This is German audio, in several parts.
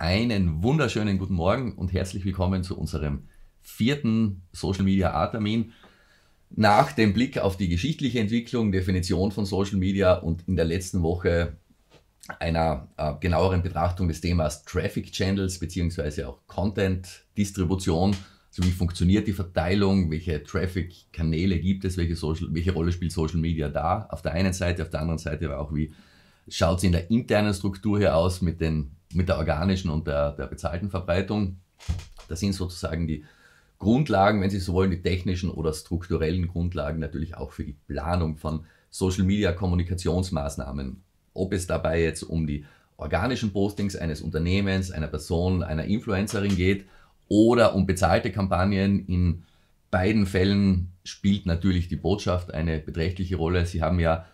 Einen wunderschönen guten Morgen und herzlich willkommen zu unserem vierten Social Media Art Termin. Nach dem Blick auf die geschichtliche Entwicklung, Definition von Social Media und in der letzten Woche einer äh, genaueren Betrachtung des Themas Traffic Channels bzw. auch Content Distribution, also wie funktioniert die Verteilung, welche Traffic Kanäle gibt es, welche, Social, welche Rolle spielt Social Media da auf der einen Seite, auf der anderen Seite aber auch wie schaut es in der internen Struktur hier aus mit den mit der organischen und der, der bezahlten Verbreitung. Das sind sozusagen die Grundlagen, wenn Sie so wollen, die technischen oder strukturellen Grundlagen natürlich auch für die Planung von Social Media Kommunikationsmaßnahmen. Ob es dabei jetzt um die organischen Postings eines Unternehmens, einer Person, einer Influencerin geht oder um bezahlte Kampagnen. In beiden Fällen spielt natürlich die Botschaft eine beträchtliche Rolle. Sie haben ja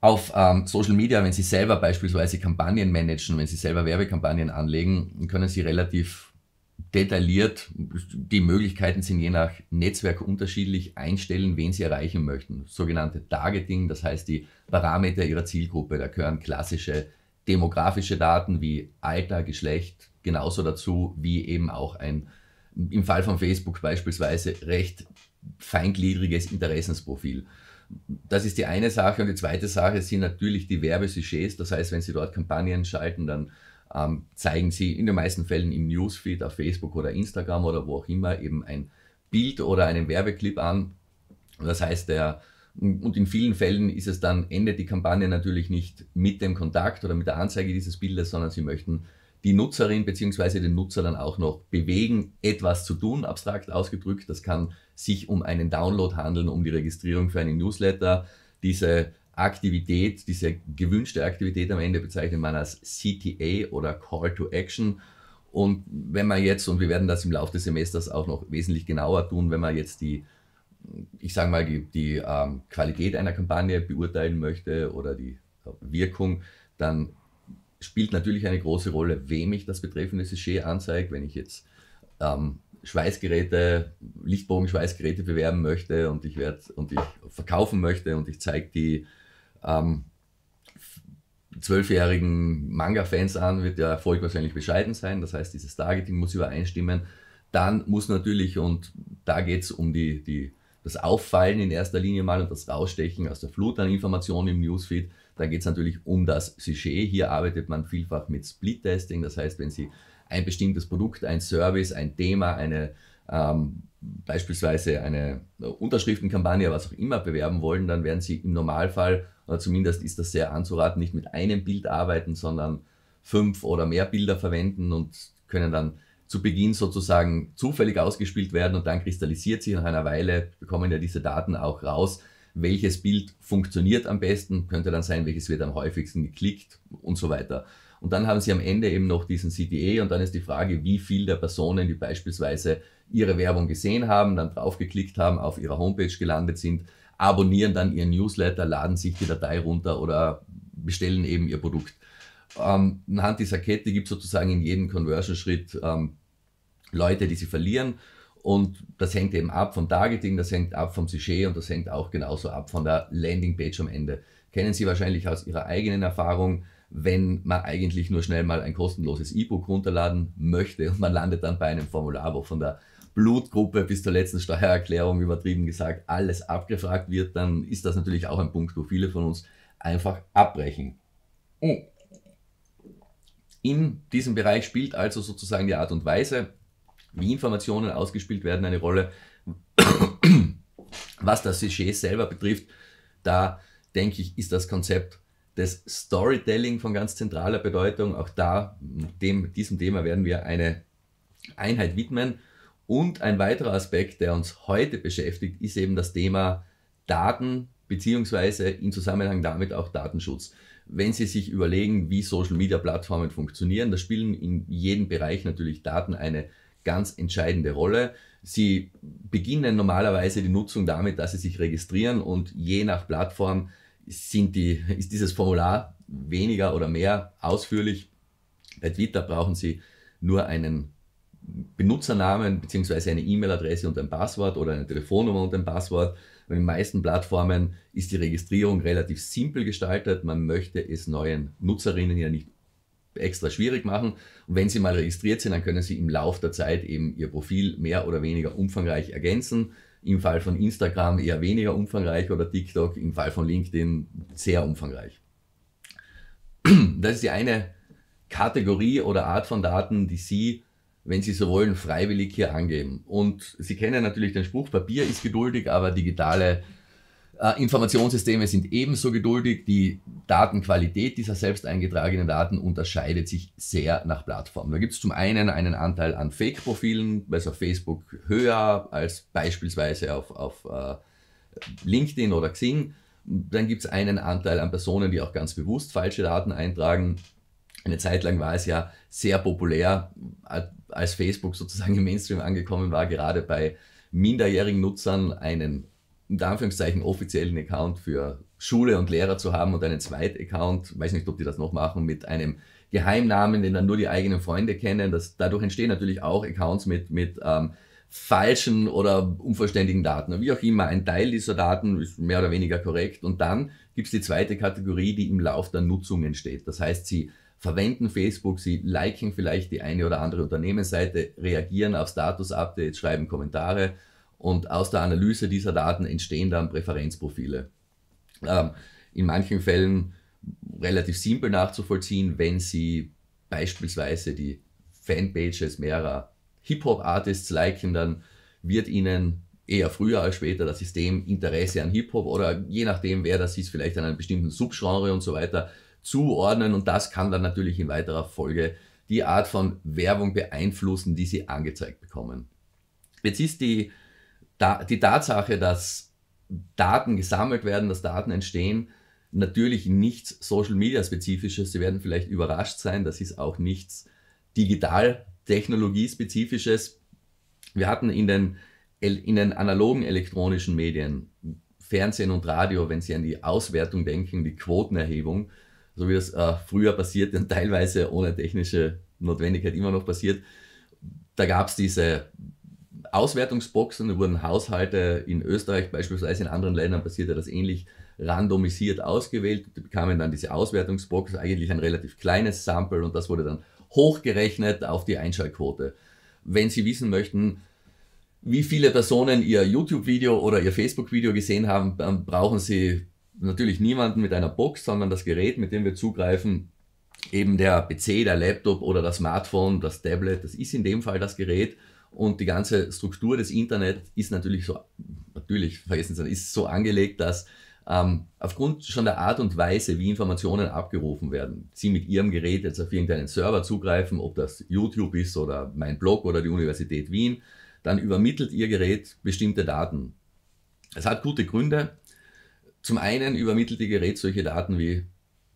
auf ähm, Social Media, wenn Sie selber beispielsweise Kampagnen managen, wenn Sie selber Werbekampagnen anlegen, können Sie relativ detailliert, die Möglichkeiten sind je nach Netzwerk unterschiedlich, einstellen, wen Sie erreichen möchten. Sogenannte Targeting, das heißt die Parameter Ihrer Zielgruppe. Da gehören klassische demografische Daten wie Alter, Geschlecht genauso dazu, wie eben auch ein, im Fall von Facebook beispielsweise, recht feingliedriges Interessensprofil. Das ist die eine Sache. Und die zweite Sache sind natürlich die Werbesujets. Das heißt, wenn Sie dort Kampagnen schalten, dann ähm, zeigen Sie in den meisten Fällen im Newsfeed auf Facebook oder Instagram oder wo auch immer eben ein Bild oder einen Werbeclip an. Das heißt, der, und in vielen Fällen ist es dann, endet die Kampagne natürlich nicht mit dem Kontakt oder mit der Anzeige dieses Bildes, sondern Sie möchten die Nutzerin bzw. den Nutzer dann auch noch bewegen, etwas zu tun, abstrakt ausgedrückt. Das kann sich um einen Download handeln, um die Registrierung für einen Newsletter. Diese Aktivität, diese gewünschte Aktivität am Ende bezeichnet man als CTA oder Call to Action. Und wenn man jetzt, und wir werden das im Laufe des Semesters auch noch wesentlich genauer tun, wenn man jetzt die, ich sage mal, die, die ähm, Qualität einer Kampagne beurteilen möchte oder die Wirkung, dann spielt natürlich eine große Rolle, wem ich das betreffende Sujet anzeige. Wenn ich jetzt ähm, Schweißgeräte, Lichtbogenschweißgeräte bewerben möchte und ich werde und ich verkaufen möchte und ich zeige die ähm, zwölfjährigen ähm, Manga-Fans an, wird der Erfolg wahrscheinlich bescheiden sein. Das heißt, dieses Targeting muss übereinstimmen. Dann muss natürlich, und da geht es um die, die, das Auffallen in erster Linie mal und das Rausstechen aus der Flut an Informationen im Newsfeed. Dann geht es natürlich um das Sujet. Hier arbeitet man vielfach mit Split-Testing. Das heißt, wenn Sie ein bestimmtes Produkt, ein Service, ein Thema, eine ähm, beispielsweise eine Unterschriftenkampagne, was auch immer bewerben wollen, dann werden sie im Normalfall, oder zumindest ist das sehr anzuraten, nicht mit einem Bild arbeiten, sondern fünf oder mehr Bilder verwenden und können dann zu Beginn sozusagen zufällig ausgespielt werden und dann kristallisiert sich nach einer Weile, bekommen ja diese Daten auch raus, welches Bild funktioniert am besten, könnte dann sein, welches wird am häufigsten geklickt und so weiter. Und dann haben sie am Ende eben noch diesen CTA und dann ist die Frage, wie viel der Personen, die beispielsweise ihre Werbung gesehen haben, dann draufgeklickt haben, auf ihrer Homepage gelandet sind, abonnieren dann ihren Newsletter, laden sich die Datei runter oder bestellen eben ihr Produkt. Ähm, anhand dieser Kette gibt es sozusagen in jedem Conversion-Schritt ähm, Leute, die sie verlieren. Und das hängt eben ab vom Targeting, das hängt ab vom Sujet und das hängt auch genauso ab von der Landingpage am Ende. Kennen Sie wahrscheinlich aus Ihrer eigenen Erfahrung, wenn man eigentlich nur schnell mal ein kostenloses E-Book runterladen möchte und man landet dann bei einem Formular, wo von der Blutgruppe bis zur letzten Steuererklärung übertrieben gesagt alles abgefragt wird, dann ist das natürlich auch ein Punkt, wo viele von uns einfach abbrechen. In diesem Bereich spielt also sozusagen die Art und Weise, wie Informationen ausgespielt werden, eine Rolle. Was das Sujet selber betrifft, da denke ich, ist das Konzept das Storytelling von ganz zentraler Bedeutung. Auch da, dem, diesem Thema werden wir eine Einheit widmen. Und ein weiterer Aspekt, der uns heute beschäftigt, ist eben das Thema Daten beziehungsweise im Zusammenhang damit auch Datenschutz. Wenn Sie sich überlegen, wie Social-Media-Plattformen funktionieren, da spielen in jedem Bereich natürlich Daten eine ganz entscheidende Rolle. Sie beginnen normalerweise die Nutzung damit, dass Sie sich registrieren und je nach Plattform sind die, ist dieses Formular weniger oder mehr ausführlich. Bei Twitter brauchen Sie nur einen Benutzernamen bzw. eine E-Mail-Adresse und ein Passwort oder eine Telefonnummer und ein Passwort. Bei den meisten Plattformen ist die Registrierung relativ simpel gestaltet. Man möchte es neuen Nutzerinnen ja nicht extra schwierig machen. Und wenn Sie mal registriert sind, dann können Sie im Laufe der Zeit eben Ihr Profil mehr oder weniger umfangreich ergänzen im Fall von Instagram eher weniger umfangreich oder TikTok im Fall von LinkedIn sehr umfangreich. Das ist die eine Kategorie oder Art von Daten, die Sie, wenn Sie so wollen, freiwillig hier angeben. Und Sie kennen natürlich den Spruch, Papier ist geduldig, aber digitale äh, Informationssysteme sind ebenso geduldig. Die Datenqualität dieser selbst eingetragenen Daten unterscheidet sich sehr nach Plattformen. Da gibt es zum einen einen Anteil an Fake-Profilen, also auf Facebook höher als beispielsweise auf, auf uh, LinkedIn oder Xing. Dann gibt es einen Anteil an Personen, die auch ganz bewusst falsche Daten eintragen. Eine Zeit lang war es ja sehr populär, als Facebook sozusagen im Mainstream angekommen war, gerade bei minderjährigen Nutzern einen in Anführungszeichen offiziellen Account für Schule und Lehrer zu haben und einen Zweit-Account, weiß nicht, ob die das noch machen, mit einem Geheimnamen, den dann nur die eigenen Freunde kennen. Das, dadurch entstehen natürlich auch Accounts mit, mit ähm, falschen oder unvollständigen Daten. Wie auch immer, ein Teil dieser Daten ist mehr oder weniger korrekt. Und dann gibt es die zweite Kategorie, die im Lauf der Nutzung entsteht. Das heißt, sie verwenden Facebook, sie liken vielleicht die eine oder andere Unternehmensseite, reagieren auf Status-Updates, schreiben Kommentare und aus der Analyse dieser Daten entstehen dann Präferenzprofile. Ähm, in manchen Fällen relativ simpel nachzuvollziehen, wenn Sie beispielsweise die Fanpages mehrerer Hip-Hop-Artists liken, dann wird Ihnen eher früher als später das System Interesse an Hip-Hop oder je nachdem, wer das ist, vielleicht an einem bestimmten Subgenre und so weiter zuordnen und das kann dann natürlich in weiterer Folge die Art von Werbung beeinflussen, die Sie angezeigt bekommen. Jetzt ist die da, die Tatsache, dass Daten gesammelt werden, dass Daten entstehen, natürlich nichts Social Media spezifisches. Sie werden vielleicht überrascht sein, das ist auch nichts digital technologiespezifisches. Wir hatten in den, in den analogen elektronischen Medien, Fernsehen und Radio, wenn Sie an die Auswertung denken, die Quotenerhebung, so wie das äh, früher passiert und teilweise ohne technische Notwendigkeit immer noch passiert, da gab es diese Auswertungsboxen wurden Haushalte in Österreich, beispielsweise in anderen Ländern passierte das ähnlich, randomisiert ausgewählt. Die bekamen dann diese Auswertungsbox, eigentlich ein relativ kleines Sample und das wurde dann hochgerechnet auf die Einschaltquote. Wenn Sie wissen möchten, wie viele Personen Ihr YouTube-Video oder Ihr Facebook-Video gesehen haben, dann brauchen Sie natürlich niemanden mit einer Box, sondern das Gerät, mit dem wir zugreifen, eben der PC, der Laptop oder das Smartphone, das Tablet, das ist in dem Fall das Gerät und die ganze Struktur des Internet ist natürlich so, natürlich vergessen Sie, ist so angelegt, dass ähm, aufgrund schon der Art und Weise, wie Informationen abgerufen werden, Sie mit Ihrem Gerät jetzt auf irgendeinen Server zugreifen, ob das YouTube ist oder mein Blog oder die Universität Wien, dann übermittelt Ihr Gerät bestimmte Daten. Es hat gute Gründe. Zum einen übermittelt Ihr Gerät solche Daten wie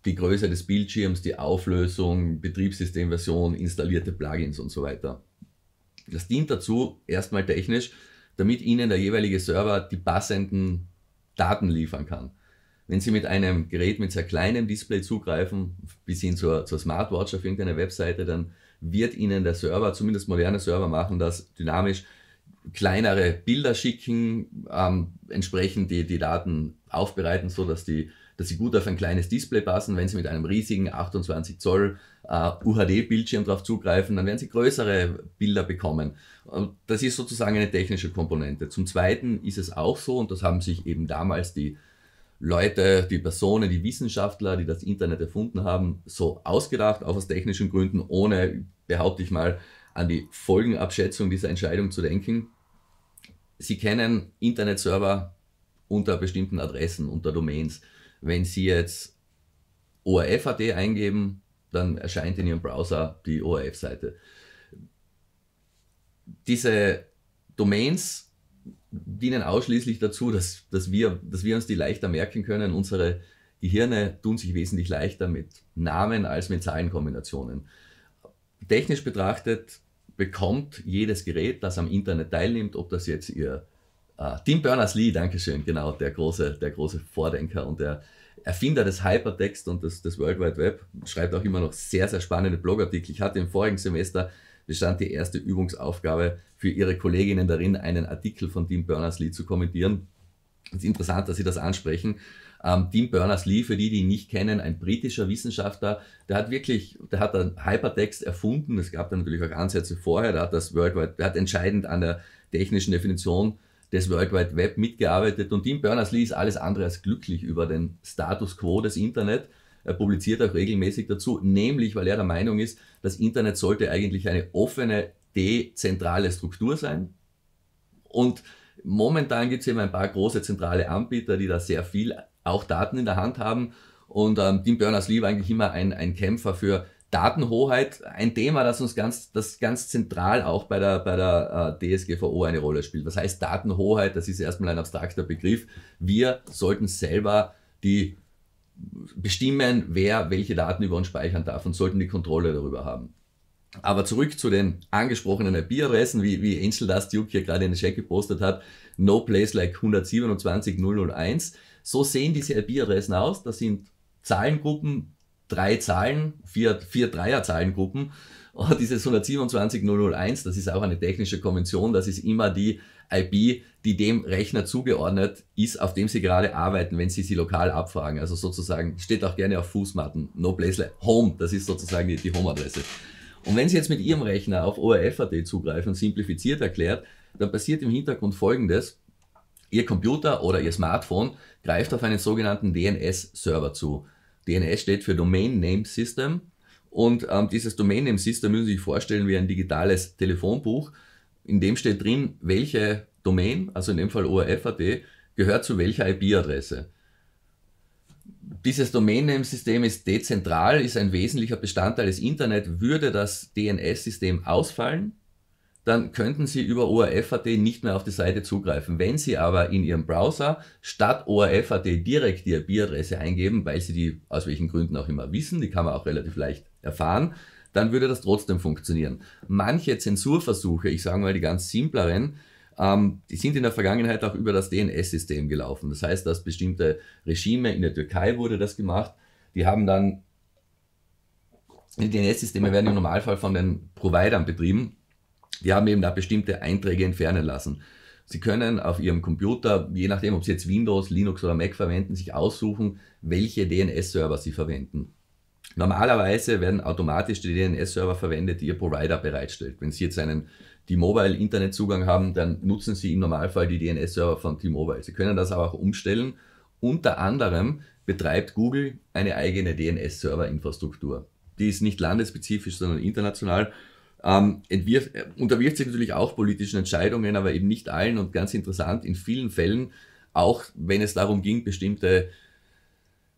die Größe des Bildschirms, die Auflösung, Betriebssystemversion, installierte Plugins und so weiter. Das dient dazu, erstmal technisch, damit Ihnen der jeweilige Server die passenden Daten liefern kann. Wenn Sie mit einem Gerät mit sehr kleinem Display zugreifen, bis hin zur, zur Smartwatch auf irgendeine Webseite, dann wird Ihnen der Server, zumindest moderne Server machen das dynamisch, kleinere Bilder schicken, ähm, entsprechend die, die Daten aufbereiten, sodass die dass sie gut auf ein kleines Display passen. Wenn Sie mit einem riesigen 28 Zoll äh, UHD-Bildschirm darauf zugreifen, dann werden Sie größere Bilder bekommen. das ist sozusagen eine technische Komponente. Zum Zweiten ist es auch so, und das haben sich eben damals die Leute, die Personen, die Wissenschaftler, die das Internet erfunden haben, so ausgedacht, auch aus technischen Gründen, ohne, behaupte ich mal, an die Folgenabschätzung dieser Entscheidung zu denken. Sie kennen Internetserver unter bestimmten Adressen, unter Domains. Wenn Sie jetzt ORF.at eingeben, dann erscheint in Ihrem Browser die ORF-Seite. Diese Domains dienen ausschließlich dazu, dass, dass, wir, dass wir uns die leichter merken können. Unsere Gehirne tun sich wesentlich leichter mit Namen als mit Zahlenkombinationen. Technisch betrachtet bekommt jedes Gerät, das am Internet teilnimmt, ob das jetzt Ihr Uh, Tim Berners-Lee, Dankeschön, genau, der große, der große Vordenker und der Erfinder des Hypertext und des, des World Wide Web, schreibt auch immer noch sehr, sehr spannende Blogartikel. Ich hatte im vorigen Semester bestand die erste Übungsaufgabe für ihre Kolleginnen darin, einen Artikel von Tim Berners-Lee zu kommentieren. Es ist interessant, dass Sie das ansprechen. Ähm, Tim Berners-Lee, für die, die ihn nicht kennen, ein britischer Wissenschaftler, der hat wirklich, der hat einen Hypertext erfunden. Es gab dann natürlich auch Ansätze vorher, der hat das World Wide, der hat entscheidend an der technischen Definition äh, des World Wide Web mitgearbeitet und Tim Berners-Lee ist alles andere als glücklich über den Status quo des Internet. Er publiziert auch regelmäßig dazu, nämlich weil er der Meinung ist, das Internet sollte eigentlich eine offene, dezentrale Struktur sein. Und momentan gibt es eben ein paar große zentrale Anbieter, die da sehr viel auch Daten in der Hand haben. Und ähm, Tim Berners-Lee war eigentlich immer ein, ein Kämpfer für Datenhoheit ein Thema, das uns ganz, das ganz zentral auch bei der, bei der äh, DSGVO eine Rolle spielt. Was heißt Datenhoheit? Das ist erstmal ein abstrakter Begriff. Wir sollten selber die bestimmen, wer welche Daten über uns speichern darf und sollten die Kontrolle darüber haben. Aber zurück zu den angesprochenen IP-Adressen, wie, wie Angel Duke hier gerade in den Chat gepostet hat, no place like 127.001. So sehen diese IP-Adressen aus. Das sind Zahlengruppen, drei Zahlen, vier, vier Dreierzahlengruppen. Und dieses 127.001, das ist auch eine technische Konvention, das ist immer die IP, die dem Rechner zugeordnet ist, auf dem Sie gerade arbeiten, wenn Sie sie lokal abfragen. Also sozusagen, steht auch gerne auf Fußmatten, no place, home, das ist sozusagen die, die Home-Adresse. Und wenn Sie jetzt mit Ihrem Rechner auf ORF.at zugreifen, simplifiziert erklärt, dann passiert im Hintergrund Folgendes. Ihr Computer oder Ihr Smartphone greift auf einen sogenannten DNS-Server zu. DNS steht für Domain Name System. Und ähm, dieses Domain Name System müssen Sie sich vorstellen wie ein digitales Telefonbuch. In dem steht drin, welche Domain, also in dem Fall ORF.at, gehört zu welcher IP-Adresse. Dieses Domain Name System ist dezentral, ist ein wesentlicher Bestandteil des Internet. Würde das DNS-System ausfallen, dann könnten Sie über ORF.at nicht mehr auf die Seite zugreifen. Wenn Sie aber in Ihrem Browser statt ORF.at direkt die IP-Adresse eingeben, weil Sie die aus welchen Gründen auch immer wissen, die kann man auch relativ leicht erfahren, dann würde das trotzdem funktionieren. Manche Zensurversuche, ich sage mal die ganz simpleren, ähm, die sind in der Vergangenheit auch über das DNS-System gelaufen. Das heißt, dass bestimmte Regime, in der Türkei wurde das gemacht, die haben dann, die DNS-Systeme werden im Normalfall von den Providern betrieben die haben eben da bestimmte Einträge entfernen lassen. Sie können auf Ihrem Computer, je nachdem, ob Sie jetzt Windows, Linux oder Mac verwenden, sich aussuchen, welche DNS-Server Sie verwenden. Normalerweise werden automatisch die DNS-Server verwendet, die Ihr Provider bereitstellt. Wenn Sie jetzt einen T-Mobile-Internetzugang haben, dann nutzen Sie im Normalfall die DNS-Server von T-Mobile. Sie können das aber auch umstellen. Unter anderem betreibt Google eine eigene DNS-Server-Infrastruktur. Die ist nicht landesspezifisch, sondern international ähm, entwirft, äh, unterwirft sich natürlich auch politischen Entscheidungen, aber eben nicht allen und ganz interessant, in vielen Fällen, auch wenn es darum ging, bestimmte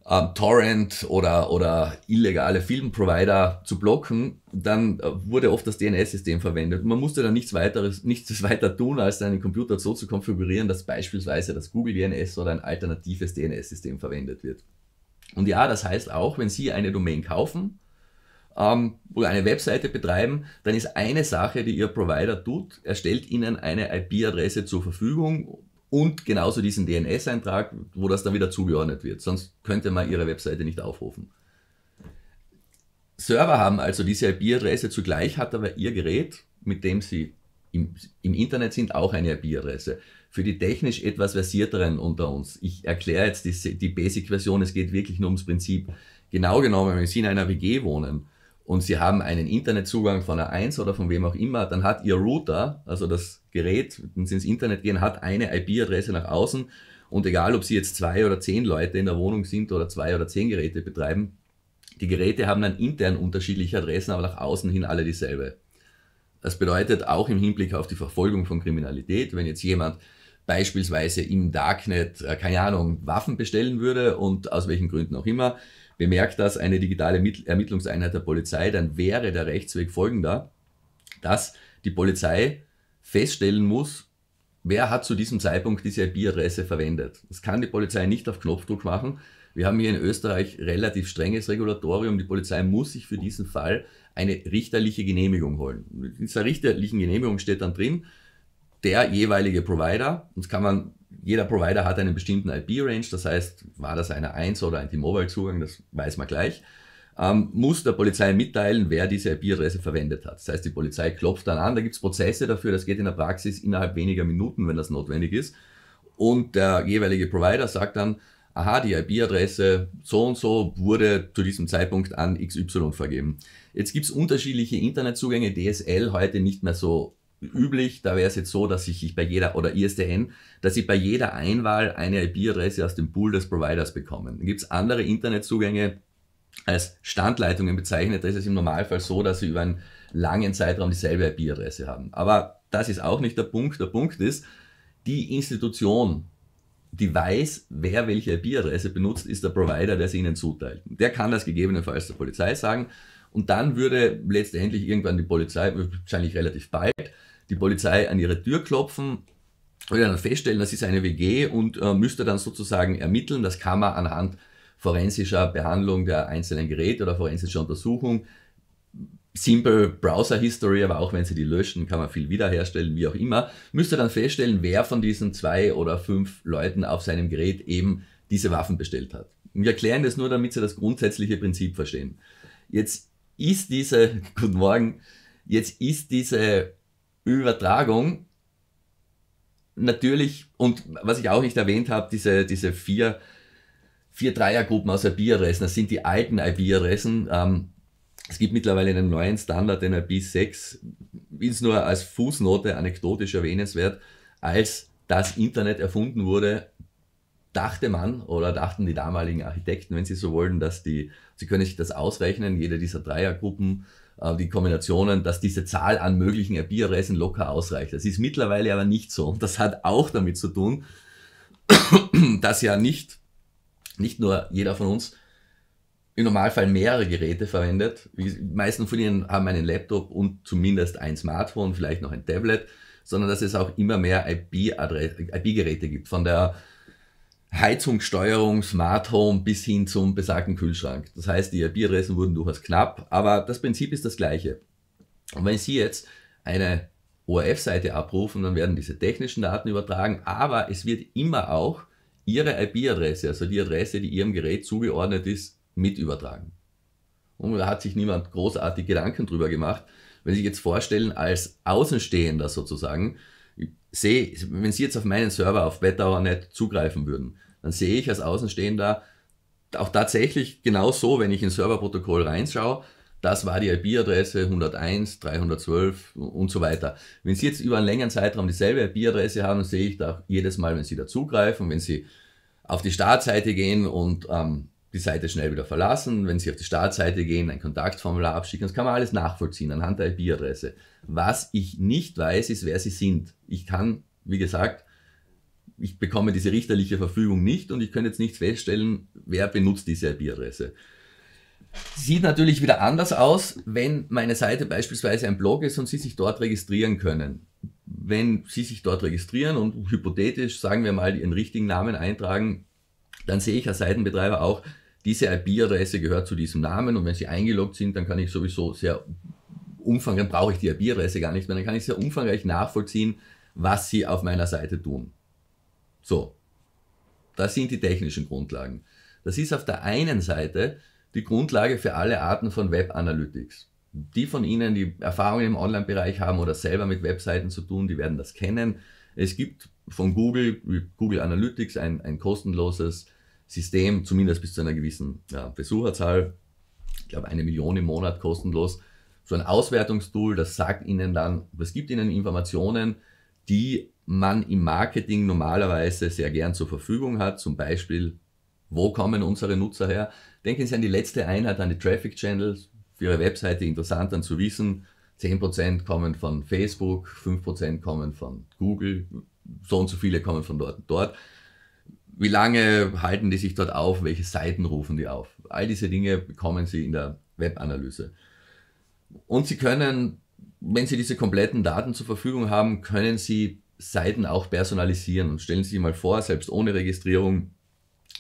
ähm, Torrent oder, oder illegale Filmprovider zu blocken, dann äh, wurde oft das DNS-System verwendet. Man musste dann nichts weiteres, nichts weiter tun, als seinen Computer so zu konfigurieren, dass beispielsweise das Google DNS oder ein alternatives DNS-System verwendet wird. Und ja, das heißt auch, wenn Sie eine Domain kaufen, ähm, oder eine Webseite betreiben, dann ist eine Sache, die Ihr Provider tut, er stellt Ihnen eine IP-Adresse zur Verfügung und genauso diesen DNS-Eintrag, wo das dann wieder zugeordnet wird. Sonst könnte man Ihre Webseite nicht aufrufen. Server haben also diese IP-Adresse, zugleich hat aber Ihr Gerät, mit dem Sie im, im Internet sind, auch eine IP-Adresse. Für die technisch etwas versierteren unter uns, ich erkläre jetzt die, die Basic-Version, es geht wirklich nur ums Prinzip. Genau genommen, wenn Sie in einer WG wohnen und Sie haben einen Internetzugang von einer 1 oder von wem auch immer, dann hat Ihr Router, also das Gerät, wenn Sie ins Internet gehen, hat eine IP-Adresse nach außen und egal, ob Sie jetzt zwei oder zehn Leute in der Wohnung sind oder zwei oder zehn Geräte betreiben, die Geräte haben dann intern unterschiedliche Adressen, aber nach außen hin alle dieselbe. Das bedeutet auch im Hinblick auf die Verfolgung von Kriminalität, wenn jetzt jemand beispielsweise im Darknet, äh, keine Ahnung, Waffen bestellen würde und aus welchen Gründen auch immer, Bemerkt das eine digitale Ermittlungseinheit der Polizei, dann wäre der Rechtsweg folgender, dass die Polizei feststellen muss, wer hat zu diesem Zeitpunkt diese IP-Adresse verwendet. Das kann die Polizei nicht auf Knopfdruck machen. Wir haben hier in Österreich relativ strenges Regulatorium. Die Polizei muss sich für diesen Fall eine richterliche Genehmigung holen. In dieser richterlichen Genehmigung steht dann drin, der jeweilige Provider, das kann man jeder Provider hat einen bestimmten IP-Range, das heißt, war das eine 1 oder ein T-Mobile-Zugang, das weiß man gleich, ähm, muss der Polizei mitteilen, wer diese IP-Adresse verwendet hat. Das heißt, die Polizei klopft dann an, da gibt es Prozesse dafür, das geht in der Praxis innerhalb weniger Minuten, wenn das notwendig ist. Und der jeweilige Provider sagt dann, aha, die IP-Adresse so und so wurde zu diesem Zeitpunkt an XY vergeben. Jetzt gibt es unterschiedliche Internetzugänge, DSL heute nicht mehr so üblich, da wäre es jetzt so, dass ich, ich bei jeder, oder ISDN, dass ich bei jeder Einwahl eine IP-Adresse aus dem Pool des Providers bekomme. Dann gibt es andere Internetzugänge als Standleitungen bezeichnet. Das ist im Normalfall so, dass sie über einen langen Zeitraum dieselbe IP-Adresse haben. Aber das ist auch nicht der Punkt. Der Punkt ist, die Institution, die weiß, wer welche IP-Adresse benutzt, ist der Provider, der sie ihnen zuteilt. Der kann das gegebenenfalls der Polizei sagen. Und dann würde letztendlich irgendwann die Polizei, wahrscheinlich relativ bald, die Polizei an ihre Tür klopfen und dann feststellen, das ist eine WG und äh, müsste dann sozusagen ermitteln. Das kann man anhand forensischer Behandlung der einzelnen Geräte oder forensischer Untersuchung. Simple Browser History, aber auch wenn sie die löschen, kann man viel wiederherstellen, wie auch immer. Müsste dann feststellen, wer von diesen zwei oder fünf Leuten auf seinem Gerät eben diese Waffen bestellt hat. Wir erklären das nur, damit Sie das grundsätzliche Prinzip verstehen. Jetzt ist diese, guten Morgen, jetzt ist diese Übertragung natürlich, und was ich auch nicht erwähnt habe, diese, diese vier, vier Dreiergruppen aus IP-Adressen, das sind die alten IP-Adressen. Ähm, es gibt mittlerweile einen neuen Standard, den IP6, ist nur als Fußnote anekdotisch erwähnenswert, als das Internet erfunden wurde, dachte man oder dachten die damaligen Architekten, wenn sie so wollen, dass die, sie können sich das ausrechnen, jede dieser Dreiergruppen die Kombinationen, dass diese Zahl an möglichen IP-Adressen locker ausreicht. Das ist mittlerweile aber nicht so. Und das hat auch damit zu tun, dass ja nicht, nicht nur jeder von uns im Normalfall mehrere Geräte verwendet. Die meisten von ihnen haben einen Laptop und zumindest ein Smartphone, vielleicht noch ein Tablet, sondern dass es auch immer mehr IP-Geräte IP gibt. Von der Heizungssteuerung, Smart Home bis hin zum besagten Kühlschrank. Das heißt, die IP-Adressen wurden durchaus knapp, aber das Prinzip ist das gleiche. Und wenn Sie jetzt eine ORF-Seite abrufen, dann werden diese technischen Daten übertragen, aber es wird immer auch Ihre IP-Adresse, also die Adresse, die Ihrem Gerät zugeordnet ist, mit übertragen. Und da hat sich niemand großartig Gedanken drüber gemacht. Wenn Sie sich jetzt vorstellen, als Außenstehender sozusagen, sehe, wenn Sie jetzt auf meinen Server auf Wetterauer zugreifen würden, dann sehe ich als Außenstehender auch tatsächlich genau so, wenn ich ins Serverprotokoll reinschaue, das war die IP-Adresse 101, 312 und so weiter. Wenn Sie jetzt über einen längeren Zeitraum dieselbe IP-Adresse haben, sehe ich da jedes Mal, wenn Sie da zugreifen, wenn Sie auf die Startseite gehen und ähm, die Seite schnell wieder verlassen. Wenn Sie auf die Startseite gehen, ein Kontaktformular abschicken, das kann man alles nachvollziehen anhand der IP-Adresse. Was ich nicht weiß, ist, wer Sie sind. Ich kann, wie gesagt, ich bekomme diese richterliche Verfügung nicht und ich kann jetzt nicht feststellen, wer benutzt diese IP-Adresse. Sieht natürlich wieder anders aus, wenn meine Seite beispielsweise ein Blog ist und Sie sich dort registrieren können. Wenn Sie sich dort registrieren und hypothetisch, sagen wir mal, Ihren richtigen Namen eintragen, dann sehe ich als Seitenbetreiber auch, diese IP-Adresse gehört zu diesem Namen und wenn Sie eingeloggt sind, dann kann ich sowieso sehr umfangreich, brauche ich die IP-Adresse gar nicht mehr, dann kann ich sehr umfangreich nachvollziehen, was Sie auf meiner Seite tun. So, das sind die technischen Grundlagen. Das ist auf der einen Seite die Grundlage für alle Arten von Web Analytics. Die von Ihnen, die Erfahrungen im Online-Bereich haben oder selber mit Webseiten zu tun, die werden das kennen. Es gibt von Google, Google Analytics, ein, ein kostenloses System, zumindest bis zu einer gewissen ja, Besucherzahl, ich glaube eine Million im Monat kostenlos, so ein Auswertungstool, das sagt Ihnen dann, das gibt Ihnen Informationen, die man im Marketing normalerweise sehr gern zur Verfügung hat, zum Beispiel, wo kommen unsere Nutzer her? Denken Sie an die letzte Einheit, an die Traffic Channels, für Ihre Webseite interessant dann zu wissen, 10% kommen von Facebook, 5% kommen von Google, so und so viele kommen von dort und dort. Wie lange halten die sich dort auf? Welche Seiten rufen die auf? All diese Dinge bekommen sie in der Webanalyse. Und sie können, wenn sie diese kompletten Daten zur Verfügung haben, können sie Seiten auch personalisieren. Und stellen Sie sich mal vor, selbst ohne Registrierung,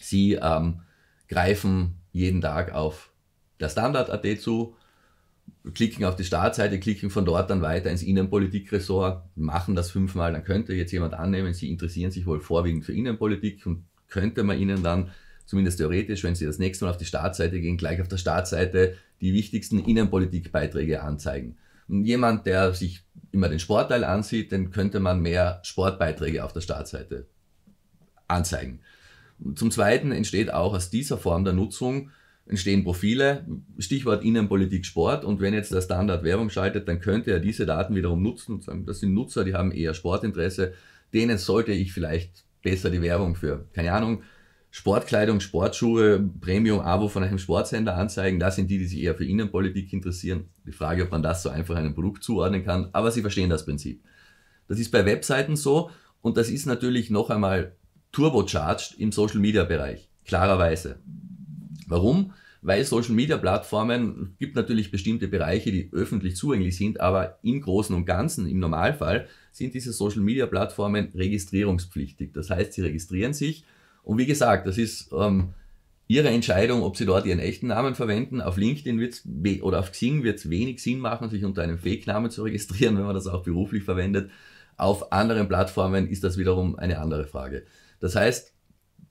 Sie ähm, greifen jeden Tag auf der Standard.at zu klicken auf die Startseite, klicken von dort dann weiter ins Innenpolitikressort, machen das fünfmal, dann könnte jetzt jemand annehmen, sie interessieren sich wohl vorwiegend für Innenpolitik und könnte man ihnen dann zumindest theoretisch, wenn Sie das nächste Mal auf die Startseite gehen, gleich auf der Startseite die wichtigsten Innenpolitikbeiträge anzeigen. Und jemand, der sich immer den Sportteil ansieht, dann könnte man mehr Sportbeiträge auf der Startseite anzeigen. Zum Zweiten entsteht auch aus dieser Form der Nutzung entstehen Profile, Stichwort Innenpolitik, Sport. Und wenn jetzt der Standard Werbung schaltet, dann könnte er diese Daten wiederum nutzen und sagen, das sind Nutzer, die haben eher Sportinteresse, denen sollte ich vielleicht besser die Werbung für, keine Ahnung, Sportkleidung, Sportschuhe, Premium-Abo von einem Sportsender anzeigen. Das sind die, die sich eher für Innenpolitik interessieren. Die Frage, ob man das so einfach einem Produkt zuordnen kann, aber sie verstehen das Prinzip. Das ist bei Webseiten so und das ist natürlich noch einmal turbocharged im Social-Media-Bereich, klarerweise. Warum? Weil Social Media Plattformen gibt natürlich bestimmte Bereiche, die öffentlich zugänglich sind, aber im Großen und Ganzen, im Normalfall, sind diese Social Media Plattformen registrierungspflichtig. Das heißt, sie registrieren sich. Und wie gesagt, das ist ähm, ihre Entscheidung, ob sie dort ihren echten Namen verwenden. Auf LinkedIn wird's oder auf Xing wird es wenig Sinn machen, sich unter einem Fake-Namen zu registrieren, wenn man das auch beruflich verwendet. Auf anderen Plattformen ist das wiederum eine andere Frage. Das heißt,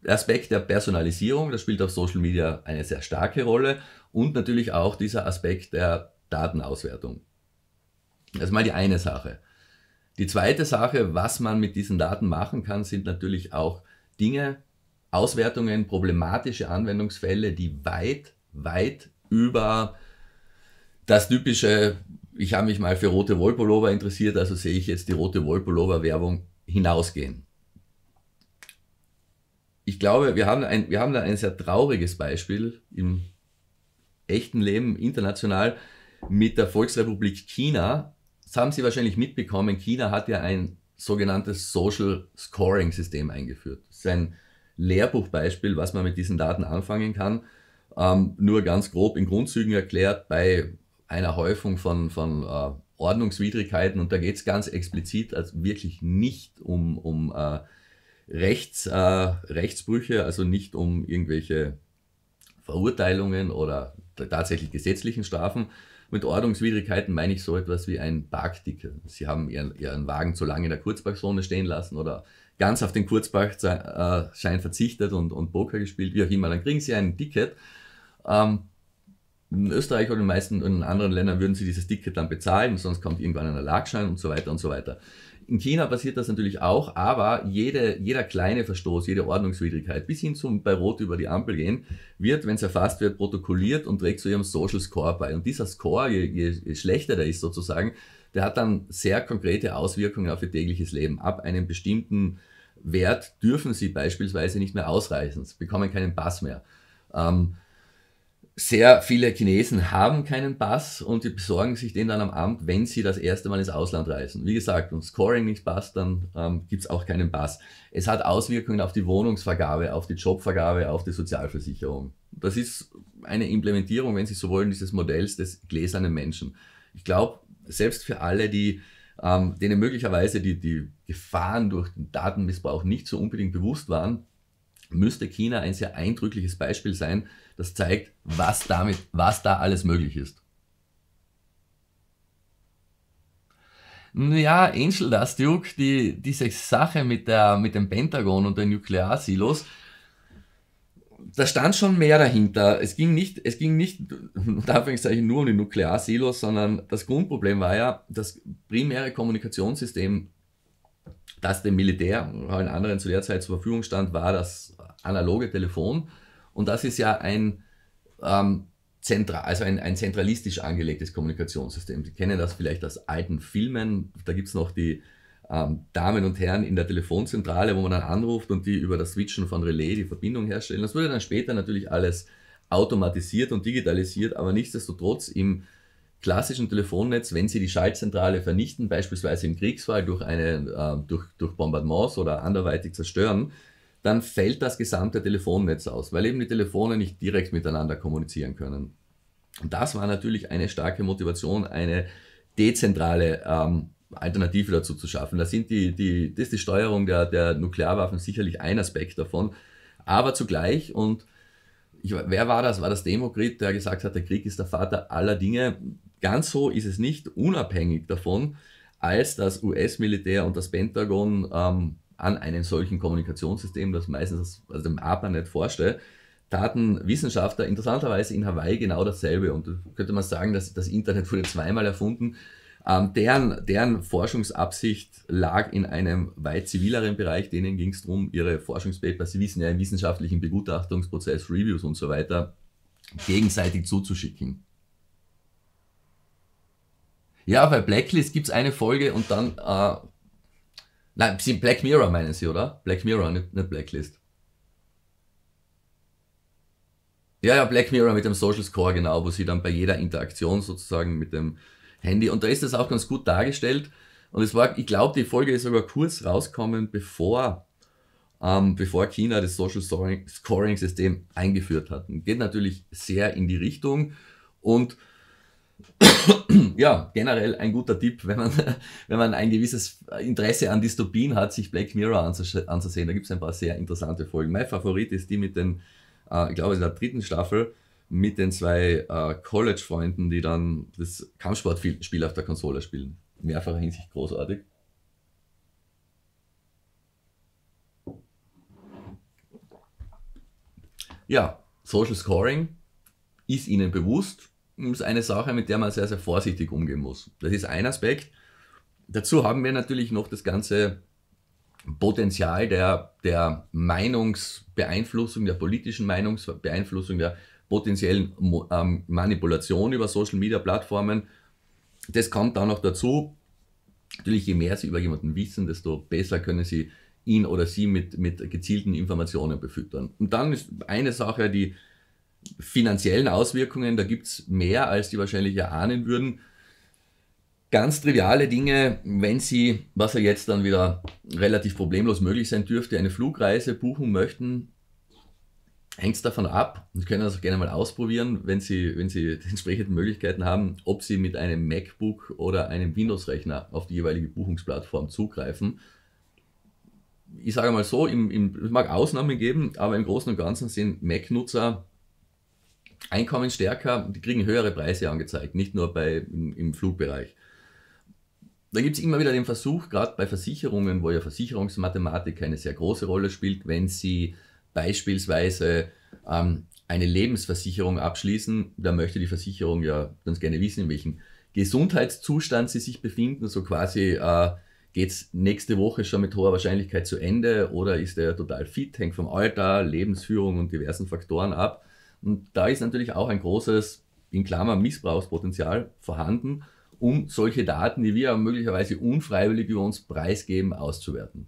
Aspekt der Personalisierung, das spielt auf Social Media eine sehr starke Rolle und natürlich auch dieser Aspekt der Datenauswertung. Das ist mal die eine Sache. Die zweite Sache, was man mit diesen Daten machen kann, sind natürlich auch Dinge, Auswertungen, problematische Anwendungsfälle, die weit, weit über das typische, ich habe mich mal für rote Wollpullover interessiert, also sehe ich jetzt die rote Wollpullover-Werbung hinausgehen ich glaube, wir haben, ein, wir haben da ein sehr trauriges Beispiel im echten Leben international mit der Volksrepublik China. Das haben Sie wahrscheinlich mitbekommen. China hat ja ein sogenanntes Social Scoring System eingeführt. Das ist ein Lehrbuchbeispiel, was man mit diesen Daten anfangen kann. Ähm, nur ganz grob in Grundzügen erklärt, bei einer Häufung von, von äh, Ordnungswidrigkeiten, und da geht es ganz explizit also wirklich nicht um, um äh, Rechts, äh, Rechtsbrüche, also nicht um irgendwelche Verurteilungen oder tatsächlich gesetzlichen Strafen. Mit Ordnungswidrigkeiten meine ich so etwas wie ein Parkticket. Sie haben ihren, ihren Wagen zu lange in der Kurzbachzone stehen lassen oder ganz auf den Kurzbachschein äh, verzichtet und, und Poker gespielt, wie auch immer. Dann kriegen Sie ein Ticket. Ähm, in Österreich oder in den meisten in anderen Ländern würden Sie dieses Ticket dann bezahlen, sonst kommt irgendwann ein Erlagschein und so weiter und so weiter. In China passiert das natürlich auch, aber jede, jeder kleine Verstoß, jede Ordnungswidrigkeit, bis hin zum bei Rot über die Ampel gehen, wird, wenn es erfasst wird, protokolliert und trägt zu ihrem Social Score bei. Und dieser Score, je, je, je schlechter der ist sozusagen, der hat dann sehr konkrete Auswirkungen auf ihr tägliches Leben. Ab einem bestimmten Wert dürfen sie beispielsweise nicht mehr ausreisen, sie bekommen keinen Pass mehr. Ähm, sehr viele Chinesen haben keinen Pass und die besorgen sich den dann am Abend, wenn sie das erste Mal ins Ausland reisen. Wie gesagt, wenn Scoring nicht passt, dann ähm, gibt es auch keinen Pass. Es hat Auswirkungen auf die Wohnungsvergabe, auf die Jobvergabe, auf die Sozialversicherung. Das ist eine Implementierung, wenn Sie so wollen, dieses Modells des gläsernen Menschen. Ich glaube, selbst für alle, die ähm, denen möglicherweise die, die Gefahren durch den Datenmissbrauch nicht so unbedingt bewusst waren, müsste China ein sehr eindrückliches Beispiel sein, das zeigt, was damit, was da alles möglich ist. Naja, Angel Dust Duke, die, diese Sache mit, der, mit dem Pentagon und den Nuklearsilos, da stand schon mehr dahinter. Es ging nicht, es ging nicht, unter Anführungszeichen, nur um die Nuklearsilos, sondern das Grundproblem war ja, das primäre Kommunikationssystem, das dem Militär und allen anderen zu der Zeit zur Verfügung stand, war das analoge Telefon. Und das ist ja ein, ähm, zentral, also ein, ein zentralistisch angelegtes Kommunikationssystem. Sie kennen das vielleicht aus alten Filmen. Da gibt es noch die ähm, Damen und Herren in der Telefonzentrale, wo man dann anruft und die über das Switchen von Relais die Verbindung herstellen. Das wurde dann später natürlich alles automatisiert und digitalisiert, aber nichtsdestotrotz im klassischen Telefonnetz, wenn Sie die Schaltzentrale vernichten, beispielsweise im Kriegsfall durch, eine, äh, durch, durch Bombardements oder anderweitig zerstören, dann fällt das gesamte Telefonnetz aus, weil eben die Telefone nicht direkt miteinander kommunizieren können. Und das war natürlich eine starke Motivation, eine dezentrale ähm, Alternative dazu zu schaffen. Da sind die, die, das ist die Steuerung der, der Nuklearwaffen sicherlich ein Aspekt davon, aber zugleich und ich, wer war das? War das Demokrit, der gesagt hat, der Krieg ist der Vater aller Dinge? Ganz so ist es nicht, unabhängig davon, als das US-Militär und das Pentagon ähm, an einem solchen Kommunikationssystem, das meistens aus also dem ARPANET forschte, taten Wissenschaftler interessanterweise in Hawaii genau dasselbe. Und da könnte man sagen, dass das Internet wurde zweimal erfunden. Ähm, deren, deren Forschungsabsicht lag in einem weit zivileren Bereich. Denen ging es darum, ihre Forschungspapers, Sie wissen ja, im wissenschaftlichen Begutachtungsprozess, Reviews und so weiter, gegenseitig zuzuschicken. Ja, bei Blacklist gibt es eine Folge und dann äh, Nein, sie Black Mirror meinen sie, oder? Black Mirror, nicht Blacklist. Ja, ja, Black Mirror mit dem Social Score, genau, wo sie dann bei jeder Interaktion sozusagen mit dem Handy, und da ist das auch ganz gut dargestellt. Und es war, ich glaube, die Folge ist sogar kurz rausgekommen, bevor, ähm, bevor China das Social Scoring-System eingeführt hat. Und geht natürlich sehr in die Richtung. Und ja, generell ein guter Tipp, wenn man, wenn man ein gewisses Interesse an Dystopien hat, sich Black Mirror anzusehen. Da gibt es ein paar sehr interessante Folgen. Mein Favorit ist die mit den, äh, ich glaube, in der dritten Staffel mit den zwei äh, College-Freunden, die dann das Kampfsportspiel auf der Konsole spielen. In mehrfacher Hinsicht großartig. Ja, Social Scoring ist ihnen bewusst, ist eine Sache, mit der man sehr, sehr vorsichtig umgehen muss. Das ist ein Aspekt. Dazu haben wir natürlich noch das ganze Potenzial der, der Meinungsbeeinflussung, der politischen Meinungsbeeinflussung, der potenziellen ähm, Manipulation über Social-Media-Plattformen. Das kommt dann noch dazu. Natürlich, je mehr Sie über jemanden wissen, desto besser können Sie ihn oder sie mit, mit gezielten Informationen befüttern. Und dann ist eine Sache, die finanziellen Auswirkungen, da gibt es mehr, als die wahrscheinlich erahnen würden. Ganz triviale Dinge, wenn Sie, was ja jetzt dann wieder relativ problemlos möglich sein dürfte, eine Flugreise buchen möchten, hängt es davon ab und können das auch gerne mal ausprobieren, wenn Sie, wenn Sie die entsprechenden Möglichkeiten haben, ob Sie mit einem MacBook oder einem Windows-Rechner auf die jeweilige Buchungsplattform zugreifen. Ich sage mal so, im, im, es mag Ausnahmen geben, aber im Großen und Ganzen sind Mac-Nutzer einkommensstärker, die kriegen höhere Preise angezeigt, nicht nur bei, im, im Flugbereich. Da gibt es immer wieder den Versuch, gerade bei Versicherungen, wo ja Versicherungsmathematik eine sehr große Rolle spielt, wenn Sie beispielsweise ähm, eine Lebensversicherung abschließen, da möchte die Versicherung ja ganz gerne wissen, in welchem Gesundheitszustand Sie sich befinden, so quasi äh, geht es nächste Woche schon mit hoher Wahrscheinlichkeit zu Ende oder ist er total fit, hängt vom Alter, Lebensführung und diversen Faktoren ab. Und da ist natürlich auch ein großes, in Klammer, Missbrauchspotenzial vorhanden, um solche Daten, die wir möglicherweise unfreiwillig über uns preisgeben, auszuwerten.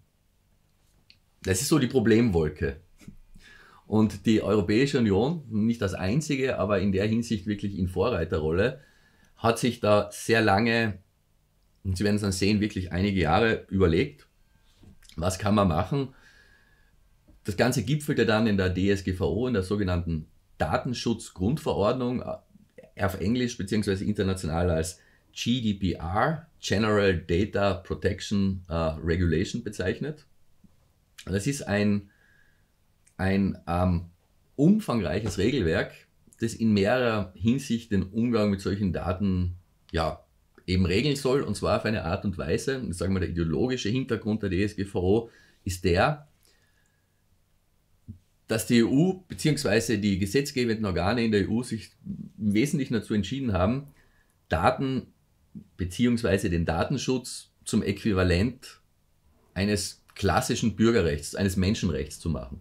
Das ist so die Problemwolke. Und die Europäische Union, nicht das einzige, aber in der Hinsicht wirklich in Vorreiterrolle, hat sich da sehr lange, und Sie werden es dann sehen, wirklich einige Jahre überlegt, was kann man machen. Das Ganze gipfelte dann in der DSGVO, in der sogenannten Datenschutzgrundverordnung äh, auf Englisch bzw. international als GDPR, General Data Protection uh, Regulation, bezeichnet. Das ist ein, ein ähm, umfangreiches Regelwerk, das in mehrerer Hinsicht den Umgang mit solchen Daten ja, eben regeln soll, und zwar auf eine Art und Weise, ich sage der ideologische Hintergrund der DSGVO ist der, dass die EU bzw. die gesetzgebenden Organe in der EU sich im Wesentlichen dazu entschieden haben, Daten bzw. den Datenschutz zum Äquivalent eines klassischen Bürgerrechts, eines Menschenrechts zu machen.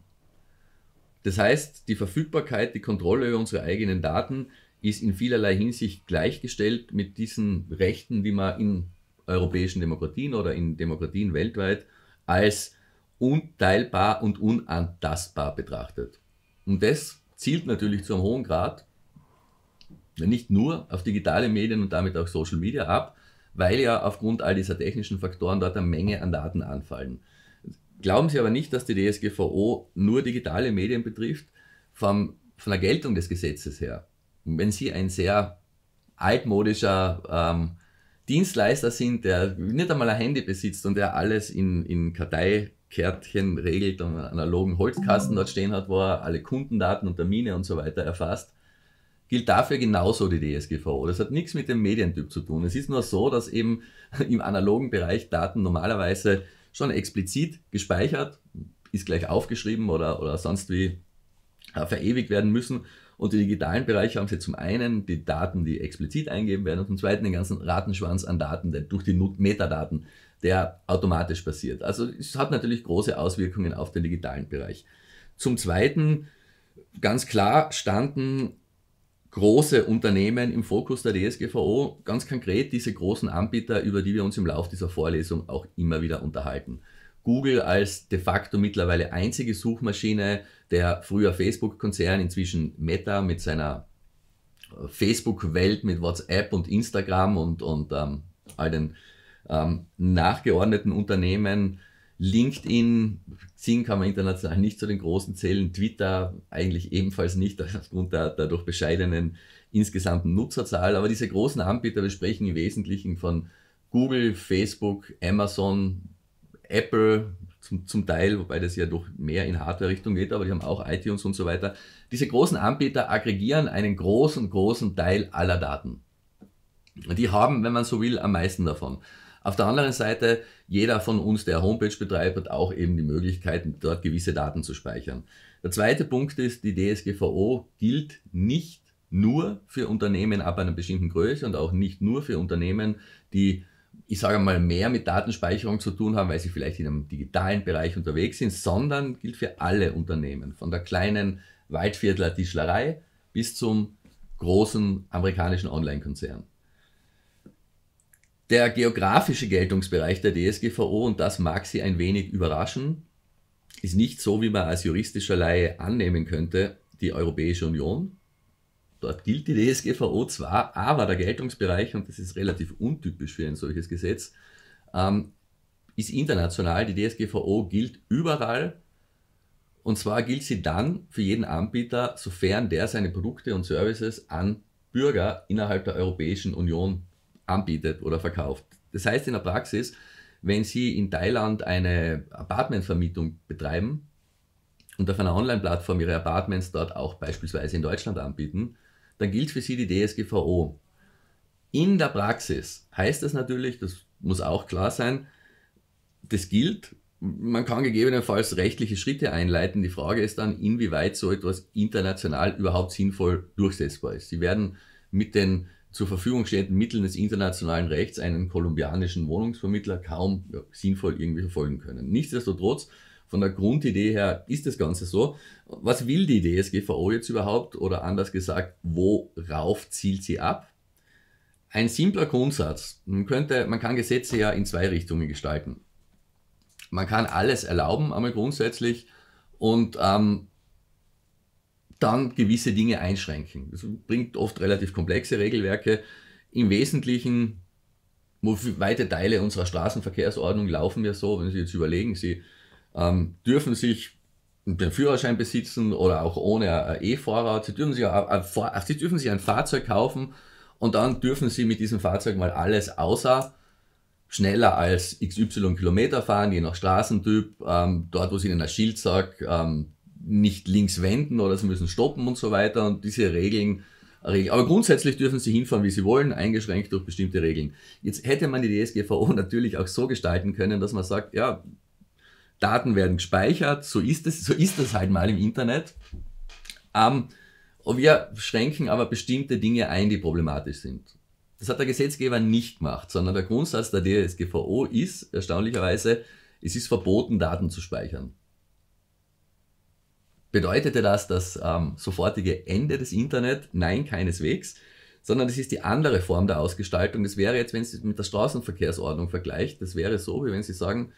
Das heißt, die Verfügbarkeit, die Kontrolle über unsere eigenen Daten ist in vielerlei Hinsicht gleichgestellt mit diesen Rechten, die man in europäischen Demokratien oder in Demokratien weltweit als unteilbar und unantastbar betrachtet. Und das zielt natürlich zu einem hohen Grad nicht nur auf digitale Medien und damit auch Social Media ab, weil ja aufgrund all dieser technischen Faktoren dort eine Menge an Daten anfallen. Glauben Sie aber nicht, dass die DSGVO nur digitale Medien betrifft, vom, von der Geltung des Gesetzes her. Und wenn Sie ein sehr altmodischer ähm, Dienstleister sind, der nicht einmal ein Handy besitzt und der alles in, in Kartei Kärtchen regelt und einen analogen Holzkasten mhm. dort stehen hat, wo er alle Kundendaten und Termine und so weiter erfasst, gilt dafür genauso die DSGVO. Das hat nichts mit dem Medientyp zu tun. Es ist nur so, dass eben im analogen Bereich Daten normalerweise schon explizit gespeichert, ist gleich aufgeschrieben oder, oder sonst wie äh, verewigt werden müssen. Und die digitalen Bereiche haben sie zum einen die Daten, die explizit eingeben werden, und zum zweiten den ganzen Ratenschwanz an Daten, der durch die Metadaten der automatisch passiert. Also es hat natürlich große Auswirkungen auf den digitalen Bereich. Zum Zweiten, ganz klar standen große Unternehmen im Fokus der DSGVO, ganz konkret diese großen Anbieter, über die wir uns im Laufe dieser Vorlesung auch immer wieder unterhalten. Google als de facto mittlerweile einzige Suchmaschine, der früher Facebook-Konzern, inzwischen Meta mit seiner äh, Facebook-Welt, mit WhatsApp und Instagram und, und ähm, all den ähm, nachgeordneten Unternehmen. LinkedIn, Xing kann man international nicht zu den großen zählen, Twitter eigentlich ebenfalls nicht aufgrund der dadurch bescheidenen insgesamten Nutzerzahl. Aber diese großen Anbieter, wir sprechen im Wesentlichen von Google, Facebook, Amazon, Apple zum, zum Teil, wobei das ja doch mehr in Hardware-Richtung geht, aber die haben auch iTunes und so weiter. Diese großen Anbieter aggregieren einen großen, großen Teil aller Daten. Die haben, wenn man so will, am meisten davon. Auf der anderen Seite, jeder von uns, der Homepage betreibt, hat auch eben die Möglichkeit, dort gewisse Daten zu speichern. Der zweite Punkt ist, die DSGVO gilt nicht nur für Unternehmen ab einer bestimmten Größe und auch nicht nur für Unternehmen, die ich sage mal, mehr mit Datenspeicherung zu tun haben, weil sie vielleicht in einem digitalen Bereich unterwegs sind, sondern gilt für alle Unternehmen, von der kleinen Waldviertler Tischlerei bis zum großen amerikanischen Online-Konzern. Der geografische Geltungsbereich der DSGVO, und das mag Sie ein wenig überraschen, ist nicht so, wie man als juristischer Laie annehmen könnte, die Europäische Union. Dort gilt die DSGVO zwar, aber der Geltungsbereich, und das ist relativ untypisch für ein solches Gesetz, ähm, ist international. Die DSGVO gilt überall. Und zwar gilt sie dann für jeden Anbieter, sofern der seine Produkte und Services an Bürger innerhalb der Europäischen Union anbietet oder verkauft. Das heißt in der Praxis, wenn Sie in Thailand eine Apartmentvermietung betreiben und auf einer Online-Plattform Ihre Apartments dort auch beispielsweise in Deutschland anbieten, dann gilt für Sie die DSGVO. In der Praxis heißt das natürlich, das muss auch klar sein, das gilt. Man kann gegebenenfalls rechtliche Schritte einleiten. Die Frage ist dann, inwieweit so etwas international überhaupt sinnvoll durchsetzbar ist. Sie werden mit den zur Verfügung stehenden Mitteln des internationalen Rechts einen kolumbianischen Wohnungsvermittler kaum ja, sinnvoll irgendwie verfolgen können. Nichtsdestotrotz, von der Grundidee her ist das Ganze so. Was will die DSGVO jetzt überhaupt oder anders gesagt, worauf zielt sie ab? Ein simpler Grundsatz. Man, könnte, man kann Gesetze ja in zwei Richtungen gestalten. Man kann alles erlauben, einmal grundsätzlich, und ähm, dann gewisse Dinge einschränken. Das bringt oft relativ komplexe Regelwerke. Im Wesentlichen, weite Teile unserer Straßenverkehrsordnung laufen wir so, wenn Sie jetzt überlegen, Sie ähm, dürfen sich den Führerschein besitzen oder auch ohne äh, E-Fahrrad, Sie dürfen, sich, äh, äh, Sie dürfen sich ein Fahrzeug kaufen und dann dürfen Sie mit diesem Fahrzeug mal alles außer schneller als XY Kilometer fahren, je nach Straßentyp. Ähm, dort, wo es Ihnen ein Schild sagt, ähm, nicht links wenden oder sie müssen stoppen und so weiter und diese Regeln. Aber grundsätzlich dürfen sie hinfahren, wie sie wollen, eingeschränkt durch bestimmte Regeln. Jetzt hätte man die DSGVO natürlich auch so gestalten können, dass man sagt, ja, Daten werden gespeichert, so ist es, so ist das halt mal im Internet. Ähm, wir schränken aber bestimmte Dinge ein, die problematisch sind. Das hat der Gesetzgeber nicht gemacht, sondern der Grundsatz der DSGVO ist erstaunlicherweise, es ist verboten, Daten zu speichern. Bedeutete das das ähm, sofortige Ende des Internet? Nein, keineswegs, sondern es ist die andere Form der Ausgestaltung. Das wäre jetzt, wenn Sie es mit der Straßenverkehrsordnung vergleicht, das wäre so, wie wenn Sie sagen,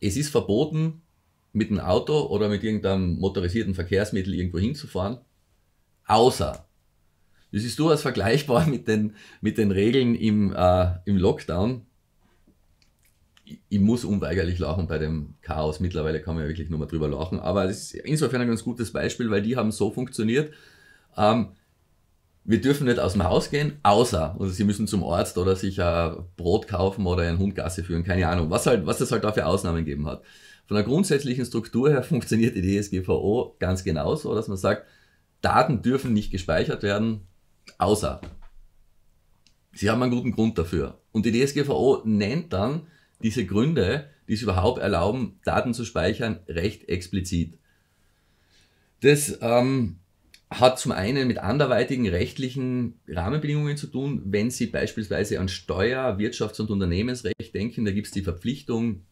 es ist verboten, mit einem Auto oder mit irgendeinem motorisierten Verkehrsmittel irgendwo hinzufahren, außer das ist durchaus vergleichbar mit den, mit den Regeln im, äh, im Lockdown ich muss unweigerlich lachen bei dem Chaos. Mittlerweile kann man ja wirklich nur mal drüber lachen. Aber es ist insofern ein ganz gutes Beispiel, weil die haben so funktioniert. Ähm, wir dürfen nicht aus dem Haus gehen, außer, also sie müssen zum Arzt oder sich ein Brot kaufen oder einen Hund Gasse führen, keine Ahnung, was halt, was es halt da für Ausnahmen gegeben hat. Von der grundsätzlichen Struktur her funktioniert die DSGVO ganz genauso, dass man sagt, Daten dürfen nicht gespeichert werden, außer. Sie haben einen guten Grund dafür. Und die DSGVO nennt dann diese Gründe, die es überhaupt erlauben, Daten zu speichern, recht explizit. Das ähm, hat zum einen mit anderweitigen rechtlichen Rahmenbedingungen zu tun. Wenn Sie beispielsweise an Steuer-, Wirtschafts- und Unternehmensrecht denken, da gibt es die Verpflichtung,